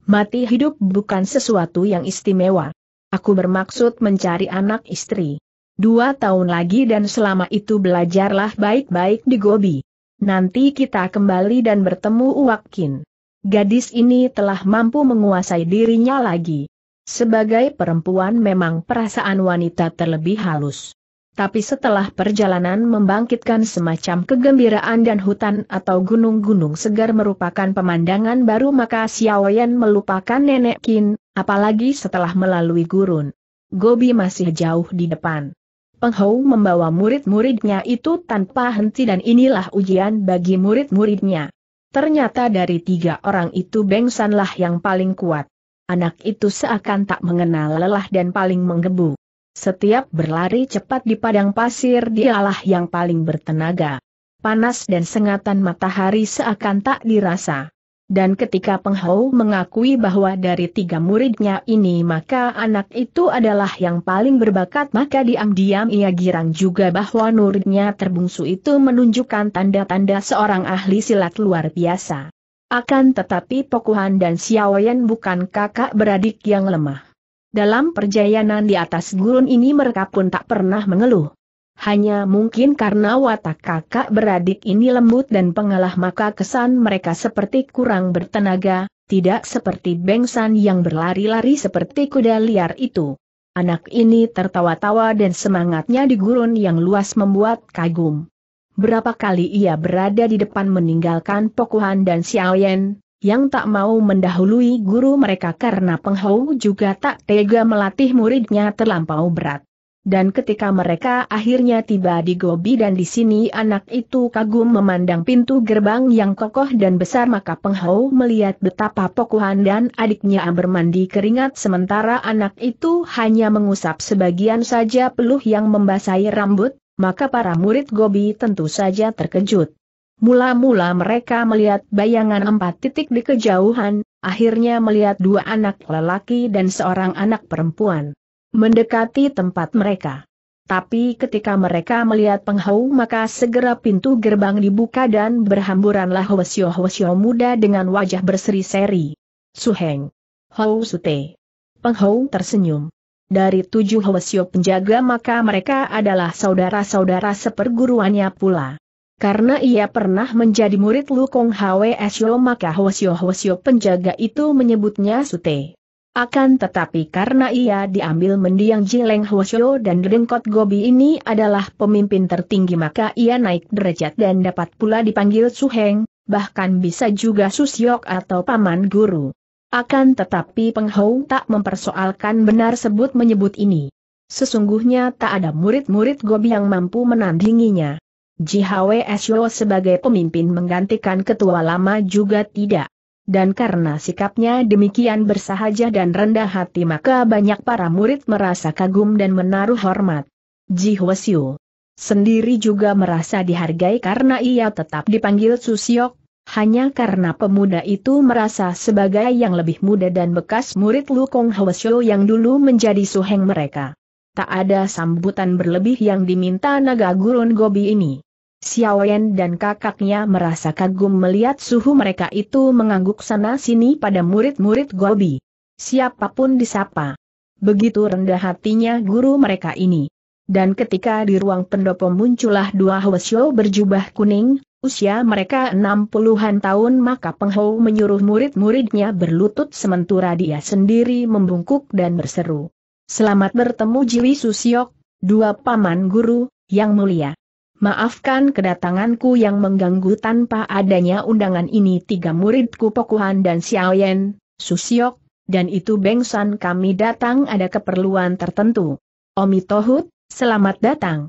mati hidup bukan sesuatu yang istimewa. Aku bermaksud mencari anak istri. Dua tahun lagi dan selama itu belajarlah baik-baik di Gobi. Nanti kita kembali dan bertemu Uwakin. Gadis ini telah mampu menguasai dirinya lagi. Sebagai perempuan memang perasaan wanita terlebih halus. Tapi setelah perjalanan membangkitkan semacam kegembiraan dan hutan atau gunung-gunung segar merupakan pemandangan baru maka Xiaoyan melupakan Nenek Qin, apalagi setelah melalui gurun. Gobi masih jauh di depan. Peng Hou membawa murid-muridnya itu tanpa henti dan inilah ujian bagi murid-muridnya. Ternyata dari tiga orang itu Beng Sanlah yang paling kuat. Anak itu seakan tak mengenal lelah dan paling menggebu. Setiap berlari cepat di padang pasir dialah yang paling bertenaga. Panas dan sengatan matahari seakan tak dirasa. Dan ketika Penghau mengakui bahwa dari tiga muridnya ini maka anak itu adalah yang paling berbakat maka diam-diam ia girang juga bahwa muridnya terbungsu itu menunjukkan tanda-tanda seorang ahli silat luar biasa. Akan tetapi Pokuhan dan Xiaoyan bukan kakak beradik yang lemah. Dalam perjayanan di atas gurun ini mereka pun tak pernah mengeluh. Hanya mungkin karena watak kakak beradik ini lembut dan pengalah maka kesan mereka seperti kurang bertenaga, tidak seperti bengsan yang berlari-lari seperti kuda liar itu. Anak ini tertawa-tawa dan semangatnya di gurun yang luas membuat kagum. Berapa kali ia berada di depan meninggalkan Pokuhan dan Xiaoyan, yang tak mau mendahului guru mereka karena penghau juga tak tega melatih muridnya terlampau berat. Dan ketika mereka akhirnya tiba di Gobi dan di sini anak itu kagum memandang pintu gerbang yang kokoh dan besar maka penghau melihat betapa Pokuhan dan adiknya bermandi keringat sementara anak itu hanya mengusap sebagian saja peluh yang membasahi rambut, maka para murid Gobi tentu saja terkejut. Mula-mula mereka melihat bayangan empat titik di kejauhan, akhirnya melihat dua anak lelaki dan seorang anak perempuan mendekati tempat mereka. Tapi ketika mereka melihat penghau maka segera pintu gerbang dibuka dan berhamburanlah hwasyo-hwasyo muda dengan wajah berseri-seri. Suheng. Hou Sute. Penghau tersenyum. Dari tujuh hwasyo penjaga maka mereka adalah saudara-saudara seperguruannya pula. Karena ia pernah menjadi murid Lu Kong Hwe Esyo maka Hwasyo Hwasyo penjaga itu menyebutnya Sute. Akan tetapi karena ia diambil mendiang Jileng Hwasyo dan Dengkot Gobi ini adalah pemimpin tertinggi maka ia naik derajat dan dapat pula dipanggil Suheng, bahkan bisa juga Susyok atau Paman Guru. Akan tetapi Peng Hou tak mempersoalkan benar sebut menyebut ini. Sesungguhnya tak ada murid-murid Gobi yang mampu menandinginya. Ji JHWSO sebagai pemimpin menggantikan ketua lama juga tidak. Dan karena sikapnya demikian bersahaja dan rendah hati maka banyak para murid merasa kagum dan menaruh hormat. Ji Jihoesio sendiri juga merasa dihargai karena ia tetap dipanggil Susiok, hanya karena pemuda itu merasa sebagai yang lebih muda dan bekas murid Lu Lukong Hwasyo yang dulu menjadi suheng mereka. Tak ada sambutan berlebih yang diminta naga gurun Gobi ini. Xiao Yan dan kakaknya merasa kagum melihat suhu mereka itu mengangguk sana-sini pada murid-murid Gobi. Siapapun disapa. Begitu rendah hatinya guru mereka ini. Dan ketika di ruang pendopo muncullah dua Hwasyo berjubah kuning, usia mereka enam puluhan tahun maka Penghou menyuruh murid-muridnya berlutut sementara dia sendiri membungkuk dan berseru. Selamat bertemu Jiwi Susiok, dua paman guru, yang mulia. Maafkan kedatanganku yang mengganggu tanpa adanya undangan ini tiga muridku Pokuhan dan Xiaoyan, Susiok, dan itu Bengsan kami datang ada keperluan tertentu. Omi Tohut, selamat datang.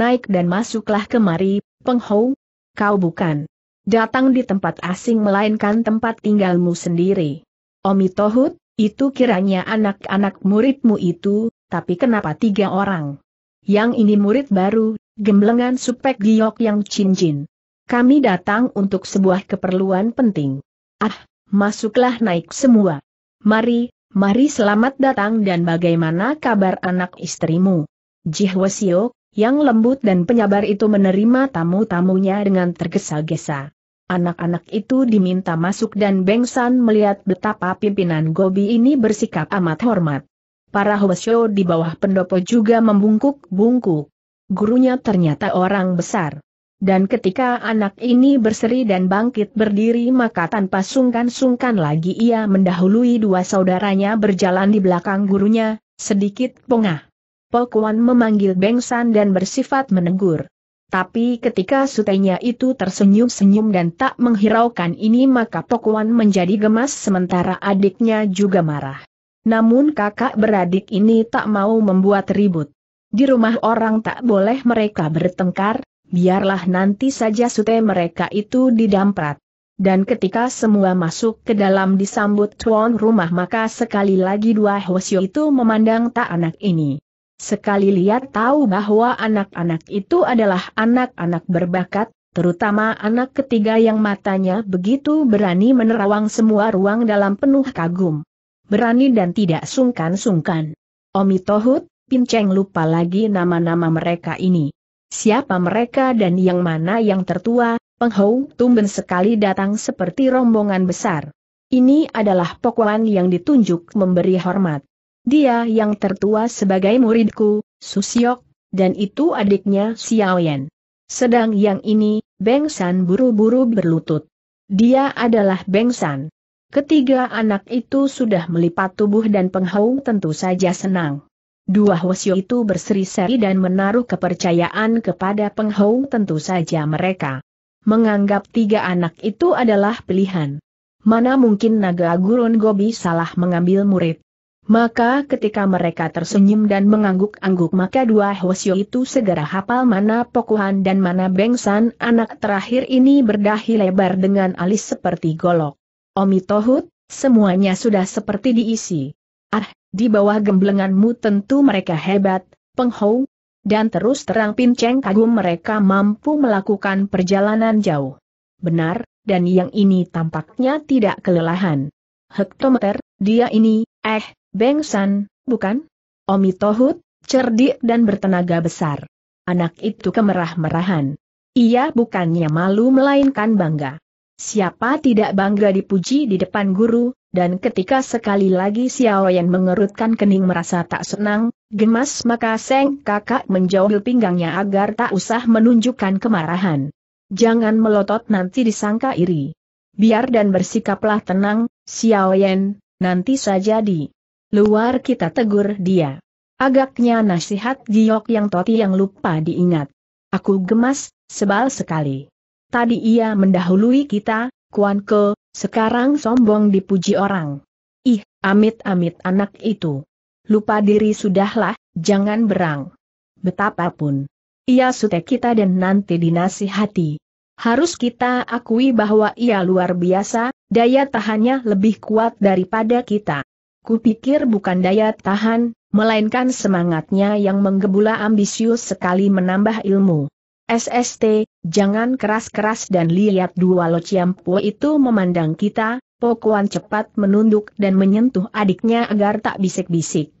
Naik dan masuklah kemari, Penghou. Kau bukan datang di tempat asing melainkan tempat tinggalmu sendiri. Omi Tohut, itu kiranya anak-anak muridmu itu, tapi kenapa tiga orang? yang ini murid baru, gemblengan supek giok yang cincin. Kami datang untuk sebuah keperluan penting. Ah, masuklah naik semua. Mari, mari selamat datang dan bagaimana kabar anak istrimu? Jihwasio, yang lembut dan penyabar itu menerima tamu-tamunya dengan tergesa-gesa. Anak-anak itu diminta masuk dan Bengsan melihat betapa pimpinan Gobi ini bersikap amat hormat. Para Hwasyo di bawah pendopo juga membungkuk-bungkuk. Gurunya ternyata orang besar. Dan ketika anak ini berseri dan bangkit berdiri maka tanpa sungkan-sungkan lagi ia mendahului dua saudaranya berjalan di belakang gurunya, sedikit pongah. Pokuan memanggil Bengsan dan bersifat menegur. Tapi ketika sutenya itu tersenyum-senyum dan tak menghiraukan ini maka Pokuan menjadi gemas sementara adiknya juga marah. Namun kakak beradik ini tak mau membuat ribut. Di rumah orang tak boleh mereka bertengkar, biarlah nanti saja sute mereka itu didamprat. Dan ketika semua masuk ke dalam disambut tuan rumah maka sekali lagi dua Hosyo itu memandang tak anak ini. Sekali lihat tahu bahwa anak-anak itu adalah anak-anak berbakat, terutama anak ketiga yang matanya begitu berani menerawang semua ruang dalam penuh kagum berani dan tidak sungkan-sungkan. Omi Tohut, Pinceng lupa lagi nama-nama mereka ini. Siapa mereka dan yang mana yang tertua, Penghau tumben sekali datang seperti rombongan besar. Ini adalah pokokan yang ditunjuk memberi hormat. Dia yang tertua sebagai muridku, Susiok, dan itu adiknya Xiaoyan. Sedang yang ini, Bengsan buru-buru berlutut. Dia adalah Bengsan. Ketiga anak itu sudah melipat tubuh dan Penghau tentu saja senang. Dua Hwasyo itu berseri-seri dan menaruh kepercayaan kepada Penghau tentu saja mereka. Menganggap tiga anak itu adalah pilihan. Mana mungkin naga gurun Gobi salah mengambil murid. Maka ketika mereka tersenyum dan mengangguk-angguk maka dua Hwasyo itu segera hafal mana Pokuhan dan mana Bengsan anak terakhir ini berdahi lebar dengan alis seperti golok. Omi Tohut, semuanya sudah seperti diisi. Ah, di bawah gemblenganmu tentu mereka hebat, penghou. Dan terus terang pinceng kagum mereka mampu melakukan perjalanan jauh. Benar, dan yang ini tampaknya tidak kelelahan. Hektometer, dia ini, eh, Bengsan, bukan? Omi Tohut, cerdik dan bertenaga besar. Anak itu kemerah-merahan. Ia bukannya malu melainkan bangga. Siapa tidak bangga dipuji di depan guru, dan ketika sekali lagi Xiaoyan mengerutkan kening merasa tak senang, gemas maka Seng kakak menjauh pinggangnya agar tak usah menunjukkan kemarahan. Jangan melotot nanti disangka iri. Biar dan bersikaplah tenang, Xiaoyan, nanti saja di luar kita tegur dia. Agaknya nasihat Giok yang Toti yang lupa diingat. Aku gemas, sebal sekali. Tadi ia mendahului kita, Kuan Ke, sekarang sombong dipuji orang. Ih, amit-amit anak itu. Lupa diri sudahlah, jangan berang. Betapapun. Ia sute kita dan nanti dinasihati. Harus kita akui bahwa ia luar biasa, daya tahannya lebih kuat daripada kita. Kupikir bukan daya tahan, melainkan semangatnya yang menggebula ambisius sekali menambah ilmu. SST, Jangan keras-keras dan lihat dua Lo Ciampo itu memandang kita, Pokuan cepat menunduk dan menyentuh adiknya agar tak bisik-bisik.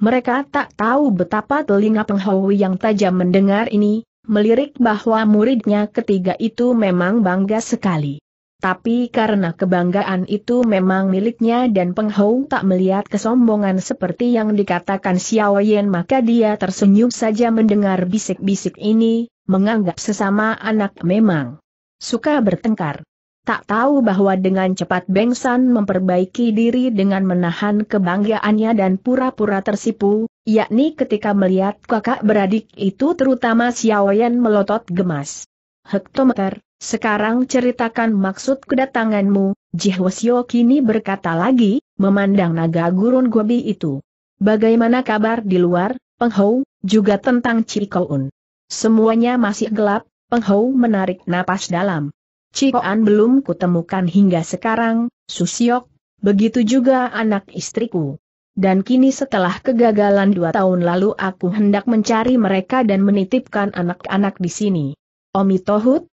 Mereka tak tahu betapa telinga penghawi yang tajam mendengar ini, melirik bahwa muridnya ketiga itu memang bangga sekali. Tapi karena kebanggaan itu memang miliknya dan Peng Hong tak melihat kesombongan seperti yang dikatakan Xiao Yan maka dia tersenyum saja mendengar bisik-bisik ini, menganggap sesama anak memang suka bertengkar. Tak tahu bahwa dengan cepat Beng San memperbaiki diri dengan menahan kebanggaannya dan pura-pura tersipu, yakni ketika melihat kakak beradik itu terutama Xiao Yan melotot gemas. Hektometer sekarang ceritakan maksud kedatanganmu, Jihwasyo kini berkata lagi, memandang naga gurun gobi itu. Bagaimana kabar di luar, Penghau? juga tentang Cikoun? Semuanya masih gelap, Penghau menarik napas dalam. Cikoan belum kutemukan hingga sekarang, Susiok, begitu juga anak istriku. Dan kini setelah kegagalan dua tahun lalu aku hendak mencari mereka dan menitipkan anak-anak di sini. Omi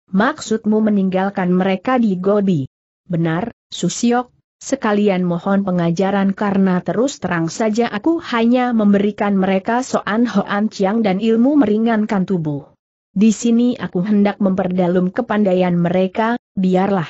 Maksudmu meninggalkan mereka di Gobi? Benar, Susiok, sekalian mohon pengajaran karena terus terang saja aku hanya memberikan mereka soan hoan ciang dan ilmu meringankan tubuh. Di sini aku hendak memperdalam kepandaian mereka, biarlah.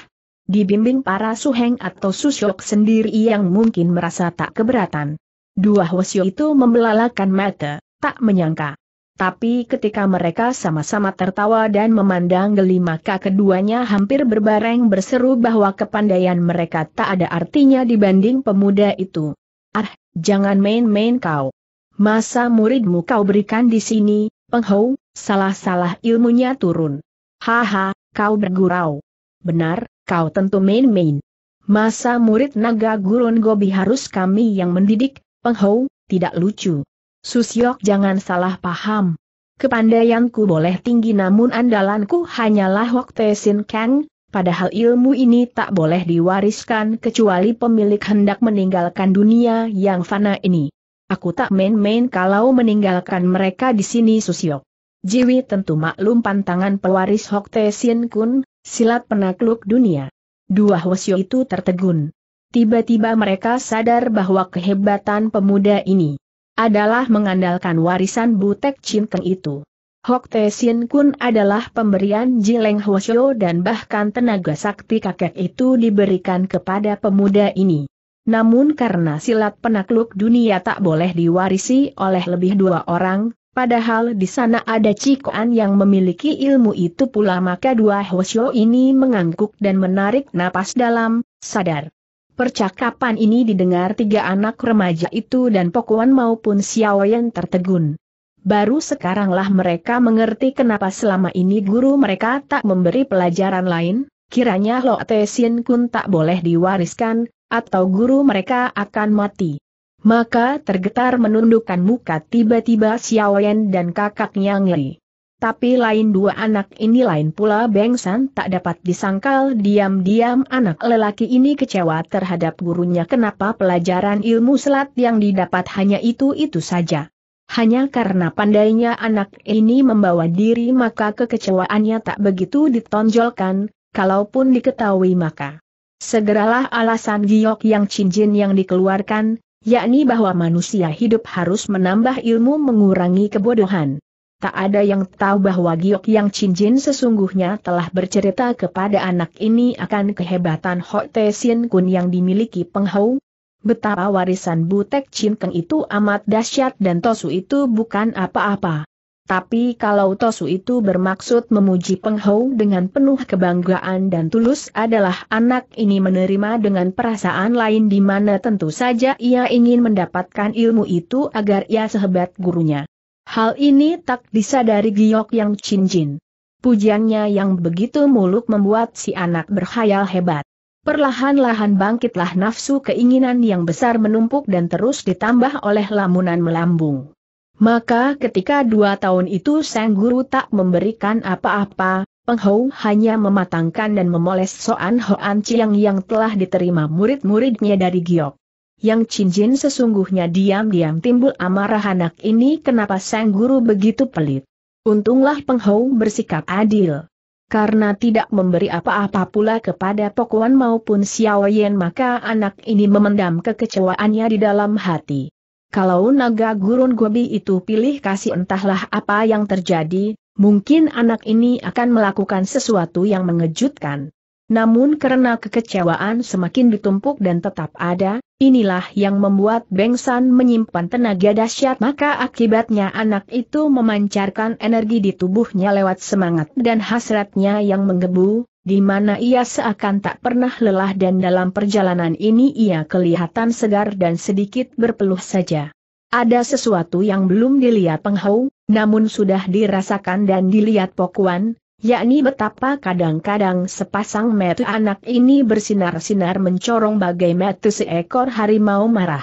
Dibimbing para suheng atau susyok sendiri yang mungkin merasa tak keberatan. Dua hosyo itu membelalakan mata, tak menyangka. Tapi ketika mereka sama-sama tertawa dan memandang geli maka keduanya hampir berbareng berseru bahwa kepandaian mereka tak ada artinya dibanding pemuda itu. Ah, jangan main-main kau. Masa muridmu kau berikan di sini, penghou, salah-salah ilmunya turun. Haha, kau bergurau. Benar, kau tentu main-main. Masa murid naga gurun gobi harus kami yang mendidik, penghou, tidak lucu. Susyok jangan salah paham. Kepandaianku boleh tinggi namun andalanku hanyalah Hok Sin Kang, padahal ilmu ini tak boleh diwariskan kecuali pemilik hendak meninggalkan dunia yang fana ini. Aku tak main-main kalau meninggalkan mereka di sini Susyok. Jiwi tentu maklum pantangan pewaris Hok Sin Kun, silat penakluk dunia. Dua Hwasyo itu tertegun. Tiba-tiba mereka sadar bahwa kehebatan pemuda ini adalah mengandalkan warisan Butek Cinteng itu. Hok Te Sin Kun adalah pemberian Jileng Hwasyo dan bahkan tenaga sakti kakek itu diberikan kepada pemuda ini. Namun karena silat penakluk dunia tak boleh diwarisi oleh lebih dua orang, Padahal di sana ada Cikoan yang memiliki ilmu itu pula maka dua Hwasyo ini mengangguk dan menarik napas dalam, sadar. Percakapan ini didengar tiga anak remaja itu dan Pokuan maupun Xiaoyan tertegun. Baru sekaranglah mereka mengerti kenapa selama ini guru mereka tak memberi pelajaran lain, kiranya Lo Te Kun tak boleh diwariskan, atau guru mereka akan mati. Maka tergetar menundukkan muka tiba-tiba Xiaoyan dan kakaknya ngeri. Tapi lain dua anak ini lain pula Bengsan tak dapat disangkal diam-diam anak lelaki ini kecewa terhadap gurunya kenapa pelajaran ilmu selat yang didapat hanya itu-itu saja. Hanya karena pandainya anak ini membawa diri maka kekecewaannya tak begitu ditonjolkan, kalaupun diketahui maka. Segeralah alasan giok yang cincin yang dikeluarkan, yakni bahwa manusia hidup harus menambah ilmu mengurangi kebodohan tak ada yang tahu bahwa Giok Yang Cinjin sesungguhnya telah bercerita kepada anak ini akan kehebatan Ho Te Sin Kun yang dimiliki Peng Hou. Betapa warisan Butek Chin Keng itu amat dahsyat dan Tosu itu bukan apa-apa. Tapi kalau Tosu itu bermaksud memuji Peng Hou dengan penuh kebanggaan dan tulus adalah anak ini menerima dengan perasaan lain di mana tentu saja ia ingin mendapatkan ilmu itu agar ia sehebat gurunya. Hal ini tak disadari Giok yang cincin. Pujiannya yang begitu muluk membuat si anak berhayal hebat. Perlahan-lahan bangkitlah nafsu keinginan yang besar menumpuk dan terus ditambah oleh lamunan melambung. Maka ketika dua tahun itu sang guru tak memberikan apa-apa, Peng Hou hanya mematangkan dan memoles Soan Hoan Chiang yang telah diterima murid-muridnya dari Giok yang cincin sesungguhnya diam-diam timbul amarah anak ini kenapa sang guru begitu pelit. Untunglah Penghou bersikap adil. Karena tidak memberi apa-apa pula kepada Pokuan maupun Yan maka anak ini memendam kekecewaannya di dalam hati. Kalau naga gurun gobi itu pilih kasih entahlah apa yang terjadi, mungkin anak ini akan melakukan sesuatu yang mengejutkan. Namun karena kekecewaan semakin ditumpuk dan tetap ada, inilah yang membuat Beng San menyimpan tenaga dahsyat maka akibatnya anak itu memancarkan energi di tubuhnya lewat semangat dan hasratnya yang menggebu, di mana ia seakan tak pernah lelah dan dalam perjalanan ini ia kelihatan segar dan sedikit berpeluh saja. Ada sesuatu yang belum dilihat penghau, namun sudah dirasakan dan dilihat pokuan, yakni betapa kadang-kadang sepasang mata anak ini bersinar-sinar mencorong bagai mata seekor harimau marah.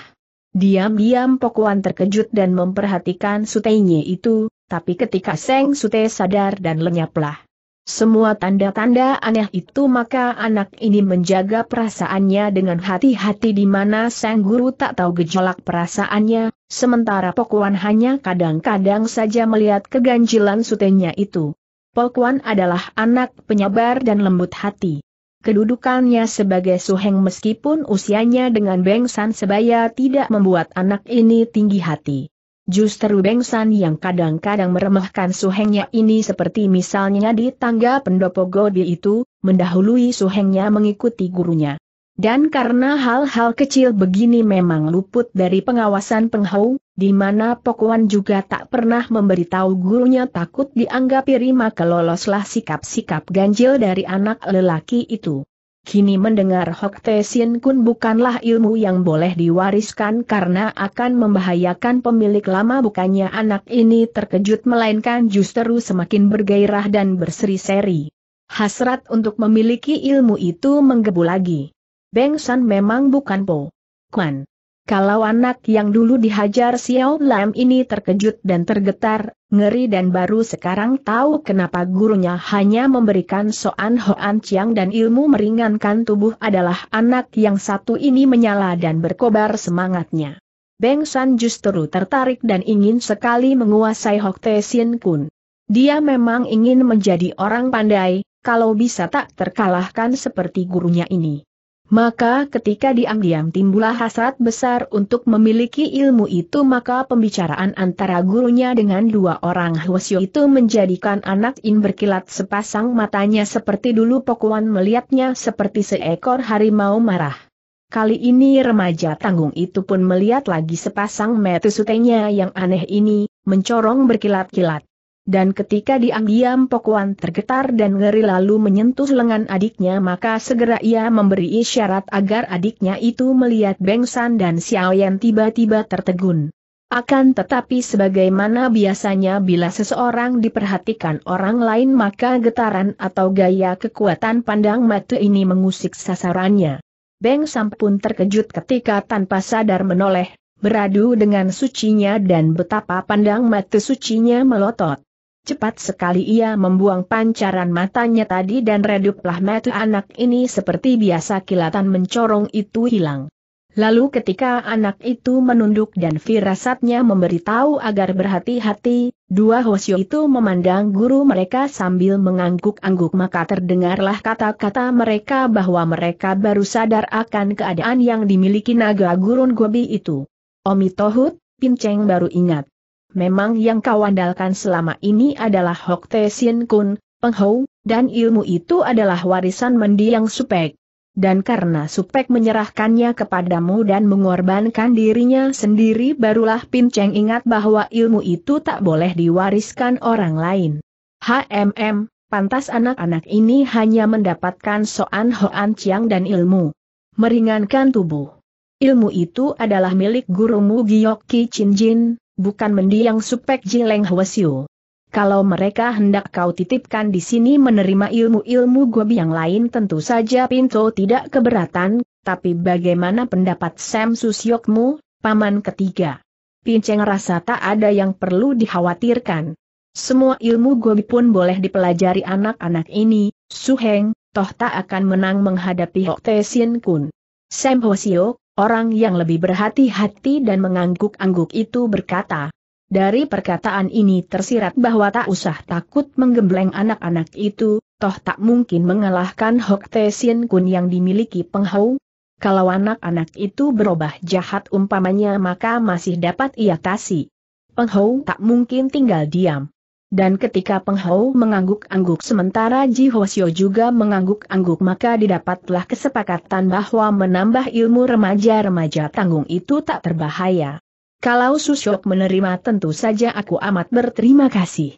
Diam-diam Pokuan terkejut dan memperhatikan sutenya itu, tapi ketika Seng Sute sadar dan lenyaplah. Semua tanda-tanda aneh itu maka anak ini menjaga perasaannya dengan hati-hati di mana sang guru tak tahu gejolak perasaannya, sementara Pokuan hanya kadang-kadang saja melihat keganjilan sutenya itu. Polkuan adalah anak penyabar dan lembut hati. Kedudukannya sebagai suheng meskipun usianya dengan Bengsan sebaya tidak membuat anak ini tinggi hati. Justru Bengsan yang kadang-kadang meremehkan suhengnya ini seperti misalnya di tangga pendopo Godi itu, mendahului suhengnya mengikuti gurunya. Dan karena hal-hal kecil begini memang luput dari pengawasan penghau, di mana Pokwan juga tak pernah memberitahu gurunya takut dianggap iri maka loloslah sikap-sikap ganjil dari anak lelaki itu. Kini mendengar Hok Te Kun bukanlah ilmu yang boleh diwariskan karena akan membahayakan pemilik lama bukannya anak ini terkejut melainkan justru semakin bergairah dan berseri-seri. Hasrat untuk memiliki ilmu itu menggebu lagi. Beng San memang bukan Po. Kwan. Kalau anak yang dulu dihajar Xiao Lam ini terkejut dan tergetar, ngeri dan baru sekarang tahu kenapa gurunya hanya memberikan soan hoan ciang dan ilmu meringankan tubuh adalah anak yang satu ini menyala dan berkobar semangatnya. Beng San justru tertarik dan ingin sekali menguasai Hok Tae Sien Kun. Dia memang ingin menjadi orang pandai, kalau bisa tak terkalahkan seperti gurunya ini. Maka ketika diam-diam timbullah hasrat besar untuk memiliki ilmu itu maka pembicaraan antara gurunya dengan dua orang Hwasyo itu menjadikan anak In berkilat sepasang matanya seperti dulu Pokuan melihatnya seperti seekor harimau marah. Kali ini remaja tanggung itu pun melihat lagi sepasang mata sutenya yang aneh ini, mencorong berkilat-kilat. Dan ketika dianggiam diam Pokuan tergetar dan ngeri lalu menyentuh lengan adiknya maka segera ia memberi isyarat agar adiknya itu melihat Bengsan dan Xiao Yan tiba-tiba tertegun. Akan tetapi sebagaimana biasanya bila seseorang diperhatikan orang lain maka getaran atau gaya kekuatan pandang mata ini mengusik sasarannya. Beng Sam pun terkejut ketika tanpa sadar menoleh, beradu dengan sucinya dan betapa pandang mata sucinya melotot. Cepat sekali ia membuang pancaran matanya tadi dan reduplah mata anak ini seperti biasa kilatan mencorong itu hilang. Lalu ketika anak itu menunduk dan firasatnya memberitahu agar berhati-hati, dua hosyo itu memandang guru mereka sambil mengangguk-angguk maka terdengarlah kata-kata mereka bahwa mereka baru sadar akan keadaan yang dimiliki naga gurun gobi itu. Omi Pinceng baru ingat memang yang kau andalkan selama ini adalah Hok Te Sien Kun, Peng Hou, dan ilmu itu adalah warisan mendiang Supek. Dan karena Supek menyerahkannya kepadamu dan mengorbankan dirinya sendiri barulah Pin Cheng ingat bahwa ilmu itu tak boleh diwariskan orang lain. HMM, pantas anak-anak ini hanya mendapatkan soan hoan Chiang dan ilmu. Meringankan tubuh. Ilmu itu adalah milik gurumu Giok Ki Chin Jin, bukan mendiang supek jileng Hwasiu. Kalau mereka hendak kau titipkan di sini menerima ilmu-ilmu gobi yang lain tentu saja Pinto tidak keberatan, tapi bagaimana pendapat Sam Susyokmu, paman ketiga? Pinceng rasa tak ada yang perlu dikhawatirkan. Semua ilmu gobi pun boleh dipelajari anak-anak ini, Suheng, toh tak akan menang menghadapi Hok Kun. Sam Hosio, Orang yang lebih berhati-hati dan mengangguk-angguk itu berkata. Dari perkataan ini tersirat bahwa tak usah takut menggembleng anak-anak itu, toh tak mungkin mengalahkan Hok Te Kun yang dimiliki penghau. Kalau anak-anak itu berubah jahat umpamanya maka masih dapat ia kasih. Penghau tak mungkin tinggal diam. Dan ketika Peng Hou mengangguk-angguk sementara Ji Hosio juga mengangguk-angguk maka didapatlah kesepakatan bahwa menambah ilmu remaja-remaja tanggung itu tak terbahaya. Kalau Susyok menerima tentu saja aku amat berterima kasih.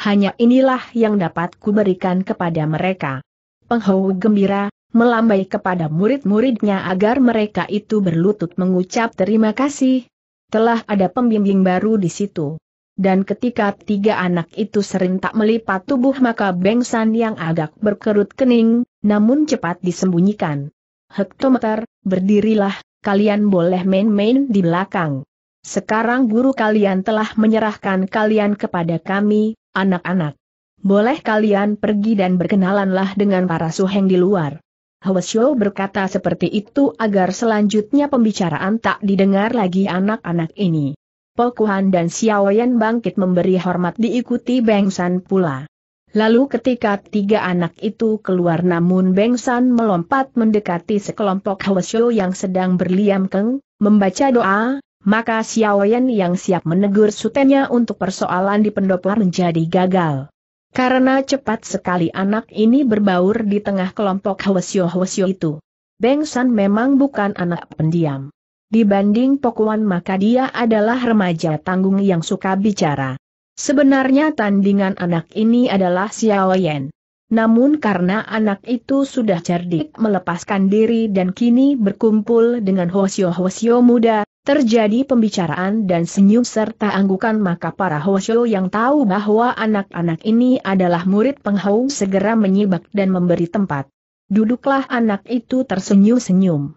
Hanya inilah yang dapat kuberikan kepada mereka. Peng Hou gembira, melambai kepada murid-muridnya agar mereka itu berlutut mengucap terima kasih. Telah ada pembimbing baru di situ. Dan ketika tiga anak itu sering tak melipat tubuh maka bengsan yang agak berkerut kening, namun cepat disembunyikan. Hektometer, berdirilah, kalian boleh main-main di belakang. Sekarang guru kalian telah menyerahkan kalian kepada kami, anak-anak. Boleh kalian pergi dan berkenalanlah dengan para suheng di luar. Hwasyo berkata seperti itu agar selanjutnya pembicaraan tak didengar lagi anak-anak ini. Pokuhan dan Xiaoyan bangkit memberi hormat diikuti Beng San pula. Lalu ketika tiga anak itu keluar namun Beng San melompat mendekati sekelompok Hwasyo yang sedang berliam keng, membaca doa, maka Xiaoyan yang siap menegur sutenya untuk persoalan di pendopo menjadi gagal. Karena cepat sekali anak ini berbaur di tengah kelompok Hwasyo-Hwasyo itu. Beng San memang bukan anak pendiam. Dibanding Pokuan maka dia adalah remaja tanggung yang suka bicara. Sebenarnya tandingan anak ini adalah Xiao Yan. Namun karena anak itu sudah cerdik melepaskan diri dan kini berkumpul dengan Hosio-Hosio muda, terjadi pembicaraan dan senyum serta anggukan maka para Hosio yang tahu bahwa anak-anak ini adalah murid penghau segera menyibak dan memberi tempat. Duduklah anak itu tersenyum-senyum.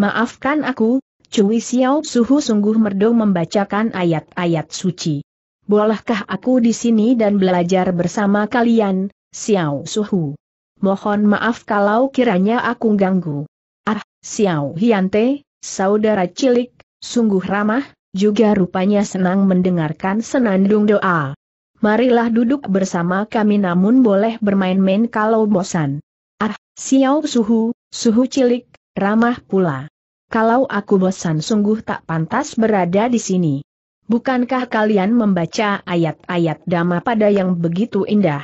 Maafkan aku, Cui Xiao Suhu sungguh merdu membacakan ayat-ayat suci. Bolehkah aku di sini dan belajar bersama kalian, Xiao Suhu? Mohon maaf kalau kiranya aku ganggu. Ah, Xiao Hiante, saudara cilik, sungguh ramah, juga rupanya senang mendengarkan senandung doa. Marilah duduk bersama kami namun boleh bermain-main kalau bosan. Ah, Xiao Suhu, Suhu cilik, ramah pula kalau aku bosan sungguh tak pantas berada di sini. Bukankah kalian membaca ayat-ayat dhamma pada yang begitu indah?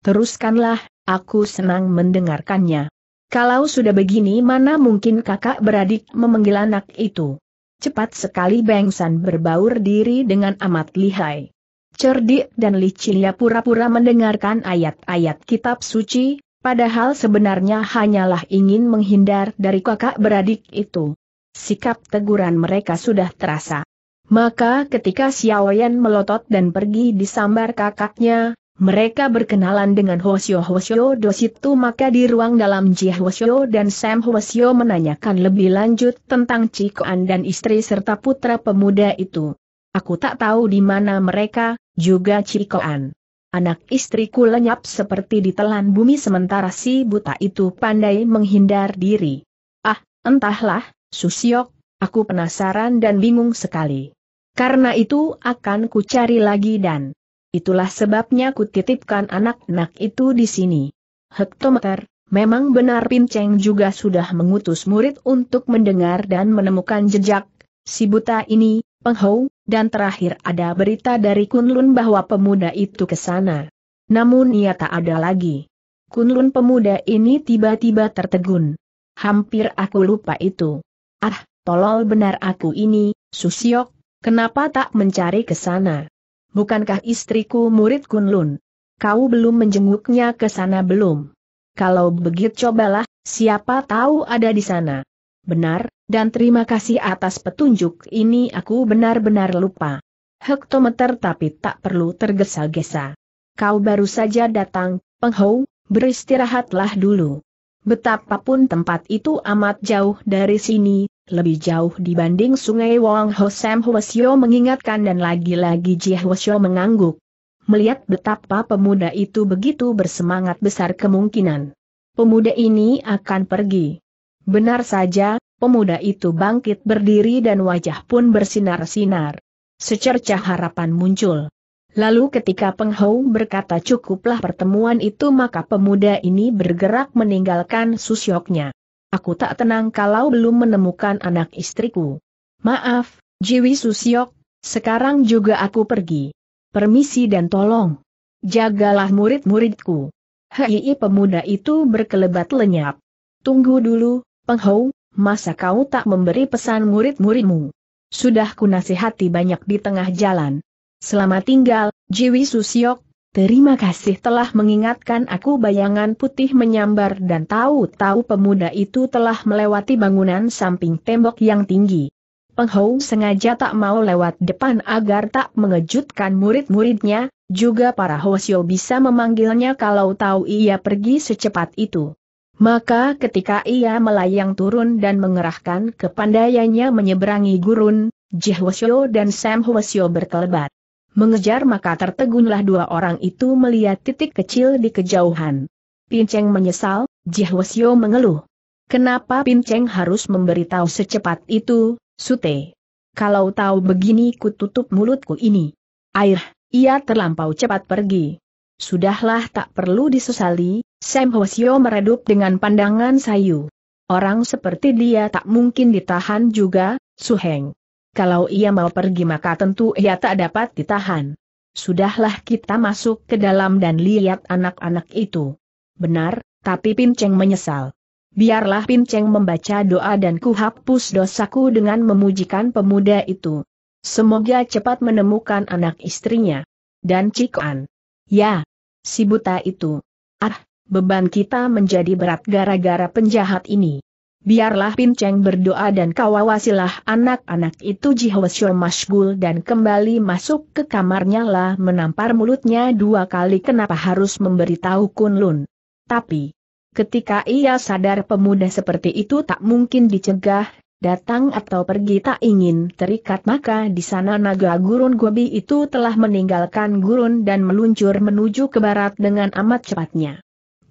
Teruskanlah, aku senang mendengarkannya. Kalau sudah begini mana mungkin kakak beradik memanggil anak itu. Cepat sekali Bengsan berbaur diri dengan amat lihai. Cerdik dan licinnya pura-pura mendengarkan ayat-ayat kitab suci, padahal sebenarnya hanyalah ingin menghindar dari kakak beradik itu sikap teguran mereka sudah terasa. Maka ketika Xiao Yan melotot dan pergi disambar kakaknya, mereka berkenalan dengan Hosio Hosio Dositu maka di ruang dalam Ji Hosio dan Sam Hosio menanyakan lebih lanjut tentang Cikoan dan istri serta putra pemuda itu. Aku tak tahu di mana mereka, juga Cikoan. Anak istriku lenyap seperti ditelan bumi sementara si buta itu pandai menghindar diri. Ah, entahlah, Susiok, aku penasaran dan bingung sekali. Karena itu akan ku cari lagi dan itulah sebabnya ku titipkan anak-anak itu di sini. Hektometer, memang benar Pinceng juga sudah mengutus murid untuk mendengar dan menemukan jejak, si buta ini, penghou, dan terakhir ada berita dari Kunlun bahwa pemuda itu ke sana. Namun ia tak ada lagi. Kunlun pemuda ini tiba-tiba tertegun. Hampir aku lupa itu. Ah, tolol benar aku ini, Susiok, kenapa tak mencari ke sana? Bukankah istriku murid Kunlun? Kau belum menjenguknya ke sana belum? Kalau begitu cobalah, siapa tahu ada di sana. Benar, dan terima kasih atas petunjuk ini aku benar-benar lupa. Hektometer tapi tak perlu tergesa-gesa. Kau baru saja datang, penghou, beristirahatlah dulu. Betapapun tempat itu amat jauh dari sini, lebih jauh dibanding sungai Wang Ho Sam Hwasyo mengingatkan dan lagi-lagi Ji Hwasyo mengangguk. Melihat betapa pemuda itu begitu bersemangat besar kemungkinan. Pemuda ini akan pergi. Benar saja, pemuda itu bangkit berdiri dan wajah pun bersinar-sinar. Secercah harapan muncul. Lalu ketika Peng Hou berkata cukuplah pertemuan itu maka pemuda ini bergerak meninggalkan susyoknya. Aku tak tenang kalau belum menemukan anak istriku. Maaf, Jiwi Susiok, sekarang juga aku pergi. Permisi dan tolong. Jagalah murid-muridku. Hei pemuda itu berkelebat lenyap. Tunggu dulu, Penghau. masa kau tak memberi pesan murid-muridmu? Sudah ku nasihati banyak di tengah jalan. Selamat tinggal, Jiwi Susiok, Terima kasih telah mengingatkan aku bayangan putih menyambar dan tahu-tahu pemuda itu telah melewati bangunan samping tembok yang tinggi. Penghou sengaja tak mau lewat depan agar tak mengejutkan murid-muridnya, juga para Hoshio bisa memanggilnya kalau tahu ia pergi secepat itu. Maka ketika ia melayang turun dan mengerahkan kepandaiannya menyeberangi gurun, Jeh Hosio dan Sam Hosio berkelebat. Mengejar maka tertegunlah dua orang itu melihat titik kecil di kejauhan. Pinceng menyesal, Jihwasyo mengeluh. Kenapa Pinceng harus memberitahu secepat itu, Sute? Kalau tahu begini ku tutup mulutku ini. Air, ia terlampau cepat pergi. Sudahlah tak perlu disesali, Sam Hwasyo meredup dengan pandangan sayu. Orang seperti dia tak mungkin ditahan juga, Suheng kalau ia mau pergi maka tentu ia tak dapat ditahan. Sudahlah kita masuk ke dalam dan lihat anak-anak itu. Benar, tapi Pinceng menyesal. Biarlah Pinceng membaca doa dan kuhapus dosaku dengan memujikan pemuda itu. Semoga cepat menemukan anak istrinya. Dan Cikuan. Ya, si buta itu. Ah, beban kita menjadi berat gara-gara penjahat ini. Biarlah Pinceng berdoa dan kau anak-anak itu Jihwasyo masgul dan kembali masuk ke kamarnya lah menampar mulutnya dua kali kenapa harus memberitahu Kunlun. Tapi, ketika ia sadar pemuda seperti itu tak mungkin dicegah, datang atau pergi tak ingin terikat maka di sana naga gurun Gobi itu telah meninggalkan gurun dan meluncur menuju ke barat dengan amat cepatnya.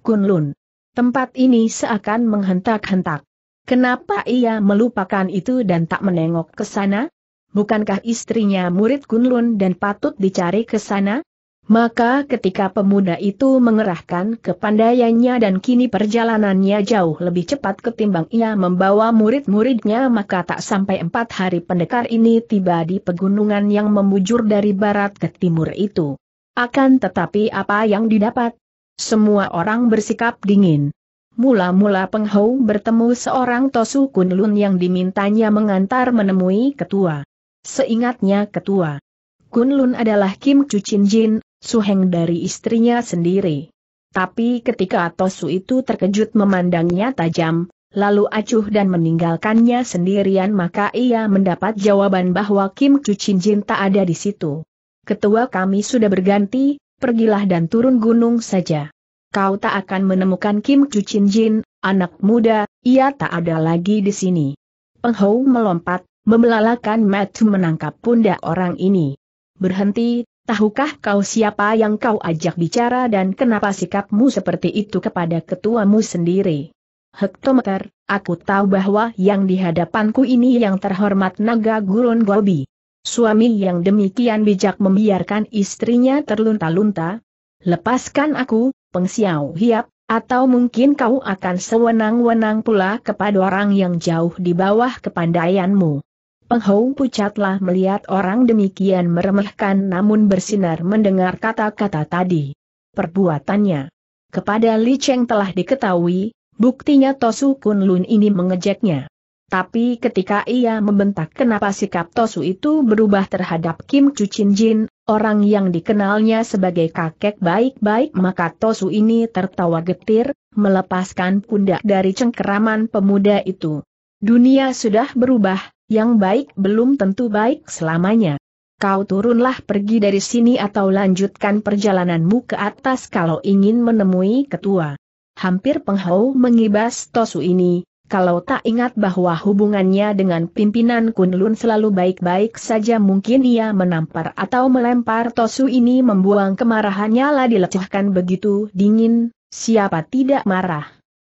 Kunlun. Tempat ini seakan menghentak-hentak. Kenapa ia melupakan itu dan tak menengok ke sana? Bukankah istrinya murid Kunlun dan patut dicari ke sana? Maka ketika pemuda itu mengerahkan kepandaiannya dan kini perjalanannya jauh lebih cepat ketimbang ia membawa murid-muridnya maka tak sampai empat hari pendekar ini tiba di pegunungan yang membujur dari barat ke timur itu. Akan tetapi apa yang didapat? Semua orang bersikap dingin. Mula-mula Peng bertemu seorang Tosu Kunlun yang dimintanya mengantar menemui ketua. Seingatnya ketua Kunlun adalah Kim Chu Cucin Jin, suheng dari istrinya sendiri. Tapi ketika Tosu itu terkejut memandangnya tajam, lalu acuh dan meninggalkannya sendirian maka ia mendapat jawaban bahwa Kim Chu Cucin Jin tak ada di situ. Ketua kami sudah berganti, pergilah dan turun gunung saja kau tak akan menemukan Kim Chu Chuchin Jin, anak muda, ia tak ada lagi di sini. Peng melompat, membelalakan Matthew menangkap pundak orang ini. Berhenti, tahukah kau siapa yang kau ajak bicara dan kenapa sikapmu seperti itu kepada ketuamu sendiri? Hektometer, aku tahu bahwa yang di hadapanku ini yang terhormat naga gurun Gobi. Suami yang demikian bijak membiarkan istrinya terlunta-lunta. Lepaskan aku, pengsiau hiap, atau mungkin kau akan sewenang-wenang pula kepada orang yang jauh di bawah kepandaianmu. Hou pucatlah melihat orang demikian meremehkan namun bersinar mendengar kata-kata tadi. Perbuatannya kepada Li Cheng telah diketahui, buktinya Tosu Kunlun ini mengejeknya. Tapi ketika ia membentak kenapa sikap Tosu itu berubah terhadap Kim Chu Chin Jin, Orang yang dikenalnya sebagai kakek baik-baik maka Tosu ini tertawa getir, melepaskan pundak dari cengkeraman pemuda itu. Dunia sudah berubah, yang baik belum tentu baik selamanya. Kau turunlah pergi dari sini atau lanjutkan perjalananmu ke atas kalau ingin menemui ketua. Hampir penghau mengibas Tosu ini, kalau tak ingat bahwa hubungannya dengan pimpinan Kunlun selalu baik-baik saja mungkin ia menampar atau melempar Tosu ini membuang kemarahannya lah dilecehkan begitu dingin, siapa tidak marah.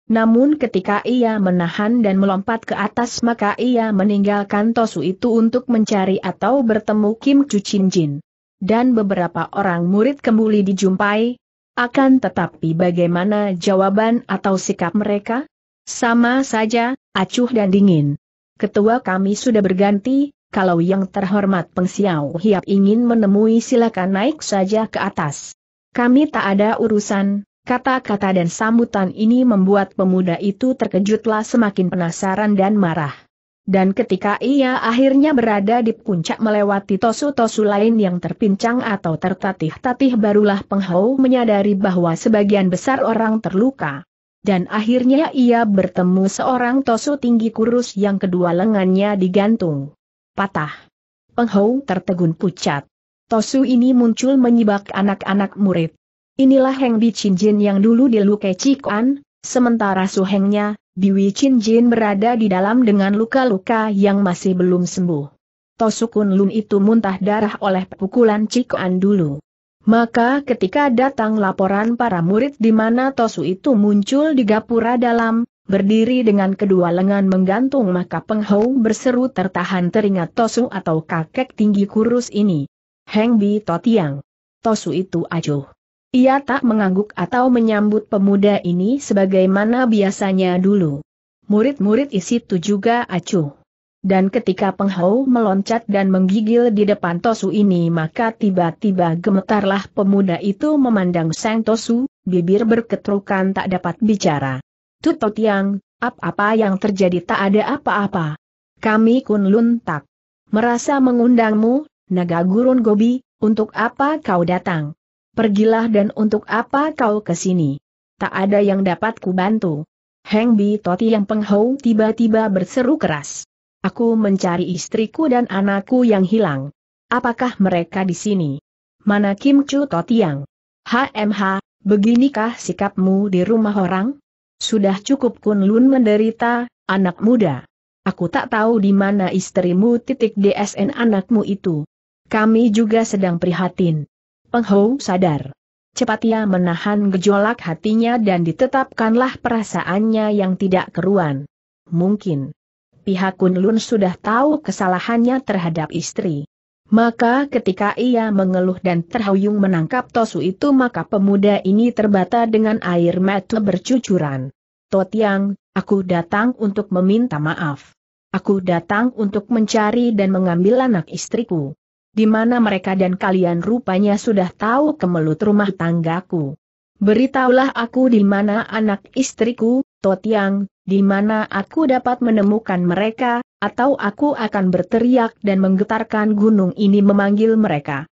Namun ketika ia menahan dan melompat ke atas maka ia meninggalkan Tosu itu untuk mencari atau bertemu Kim Cucin Jin. Dan beberapa orang murid kembali dijumpai, akan tetapi bagaimana jawaban atau sikap mereka? Sama saja, acuh dan dingin. Ketua kami sudah berganti, kalau yang terhormat pengsiau hiap ingin menemui silakan naik saja ke atas. Kami tak ada urusan, kata-kata dan sambutan ini membuat pemuda itu terkejutlah semakin penasaran dan marah. Dan ketika ia akhirnya berada di puncak melewati tosu-tosu lain yang terpincang atau tertatih-tatih barulah penghau menyadari bahwa sebagian besar orang terluka dan akhirnya ia bertemu seorang tosu tinggi kurus yang kedua lengannya digantung. Patah. Penghou tertegun pucat. Tosu ini muncul menyibak anak-anak murid. Inilah Heng Bi Chin Jin yang dulu dilukai Cikuan, sementara suhengnya, Biwi Chin Jin berada di dalam dengan luka-luka yang masih belum sembuh. Tosu Kun Lun itu muntah darah oleh pukulan Cikuan dulu. Maka ketika datang laporan para murid di mana Tosu itu muncul di gapura dalam, berdiri dengan kedua lengan menggantung maka Penghou berseru tertahan teringat Tosu atau kakek tinggi kurus ini. Heng Bi Totiang. Tosu itu acuh. Ia tak mengangguk atau menyambut pemuda ini sebagaimana biasanya dulu. Murid-murid isi itu juga acuh. Dan ketika Penghau meloncat dan menggigil di depan Tosu ini maka tiba-tiba gemetarlah pemuda itu memandang Sang Tosu, bibir berketrukan tak dapat bicara. Tuto Tiang, apa-apa yang terjadi tak ada apa-apa. Kami kun luntak. Merasa mengundangmu, naga gurun gobi, untuk apa kau datang? Pergilah dan untuk apa kau ke sini? Tak ada yang dapat kubantu. Heng Bi Toti yang penghau tiba-tiba berseru keras. Aku mencari istriku dan anakku yang hilang. Apakah mereka di sini? Mana Kim Chu Totiang? HMH, beginikah sikapmu di rumah orang? Sudah cukup Kun Lun menderita, anak muda. Aku tak tahu di mana istrimu titik DSN anakmu itu. Kami juga sedang prihatin. Peng sadar. Cepat ia menahan gejolak hatinya dan ditetapkanlah perasaannya yang tidak keruan. Mungkin pihak Kunlun sudah tahu kesalahannya terhadap istri. Maka ketika ia mengeluh dan terhuyung menangkap Tosu itu maka pemuda ini terbata dengan air mata bercucuran. Totiang, aku datang untuk meminta maaf. Aku datang untuk mencari dan mengambil anak istriku. Di mana mereka dan kalian rupanya sudah tahu kemelut rumah tanggaku. Beritahulah aku di mana anak istriku, Totiang, di mana aku dapat menemukan mereka, atau aku akan berteriak dan menggetarkan gunung ini memanggil mereka.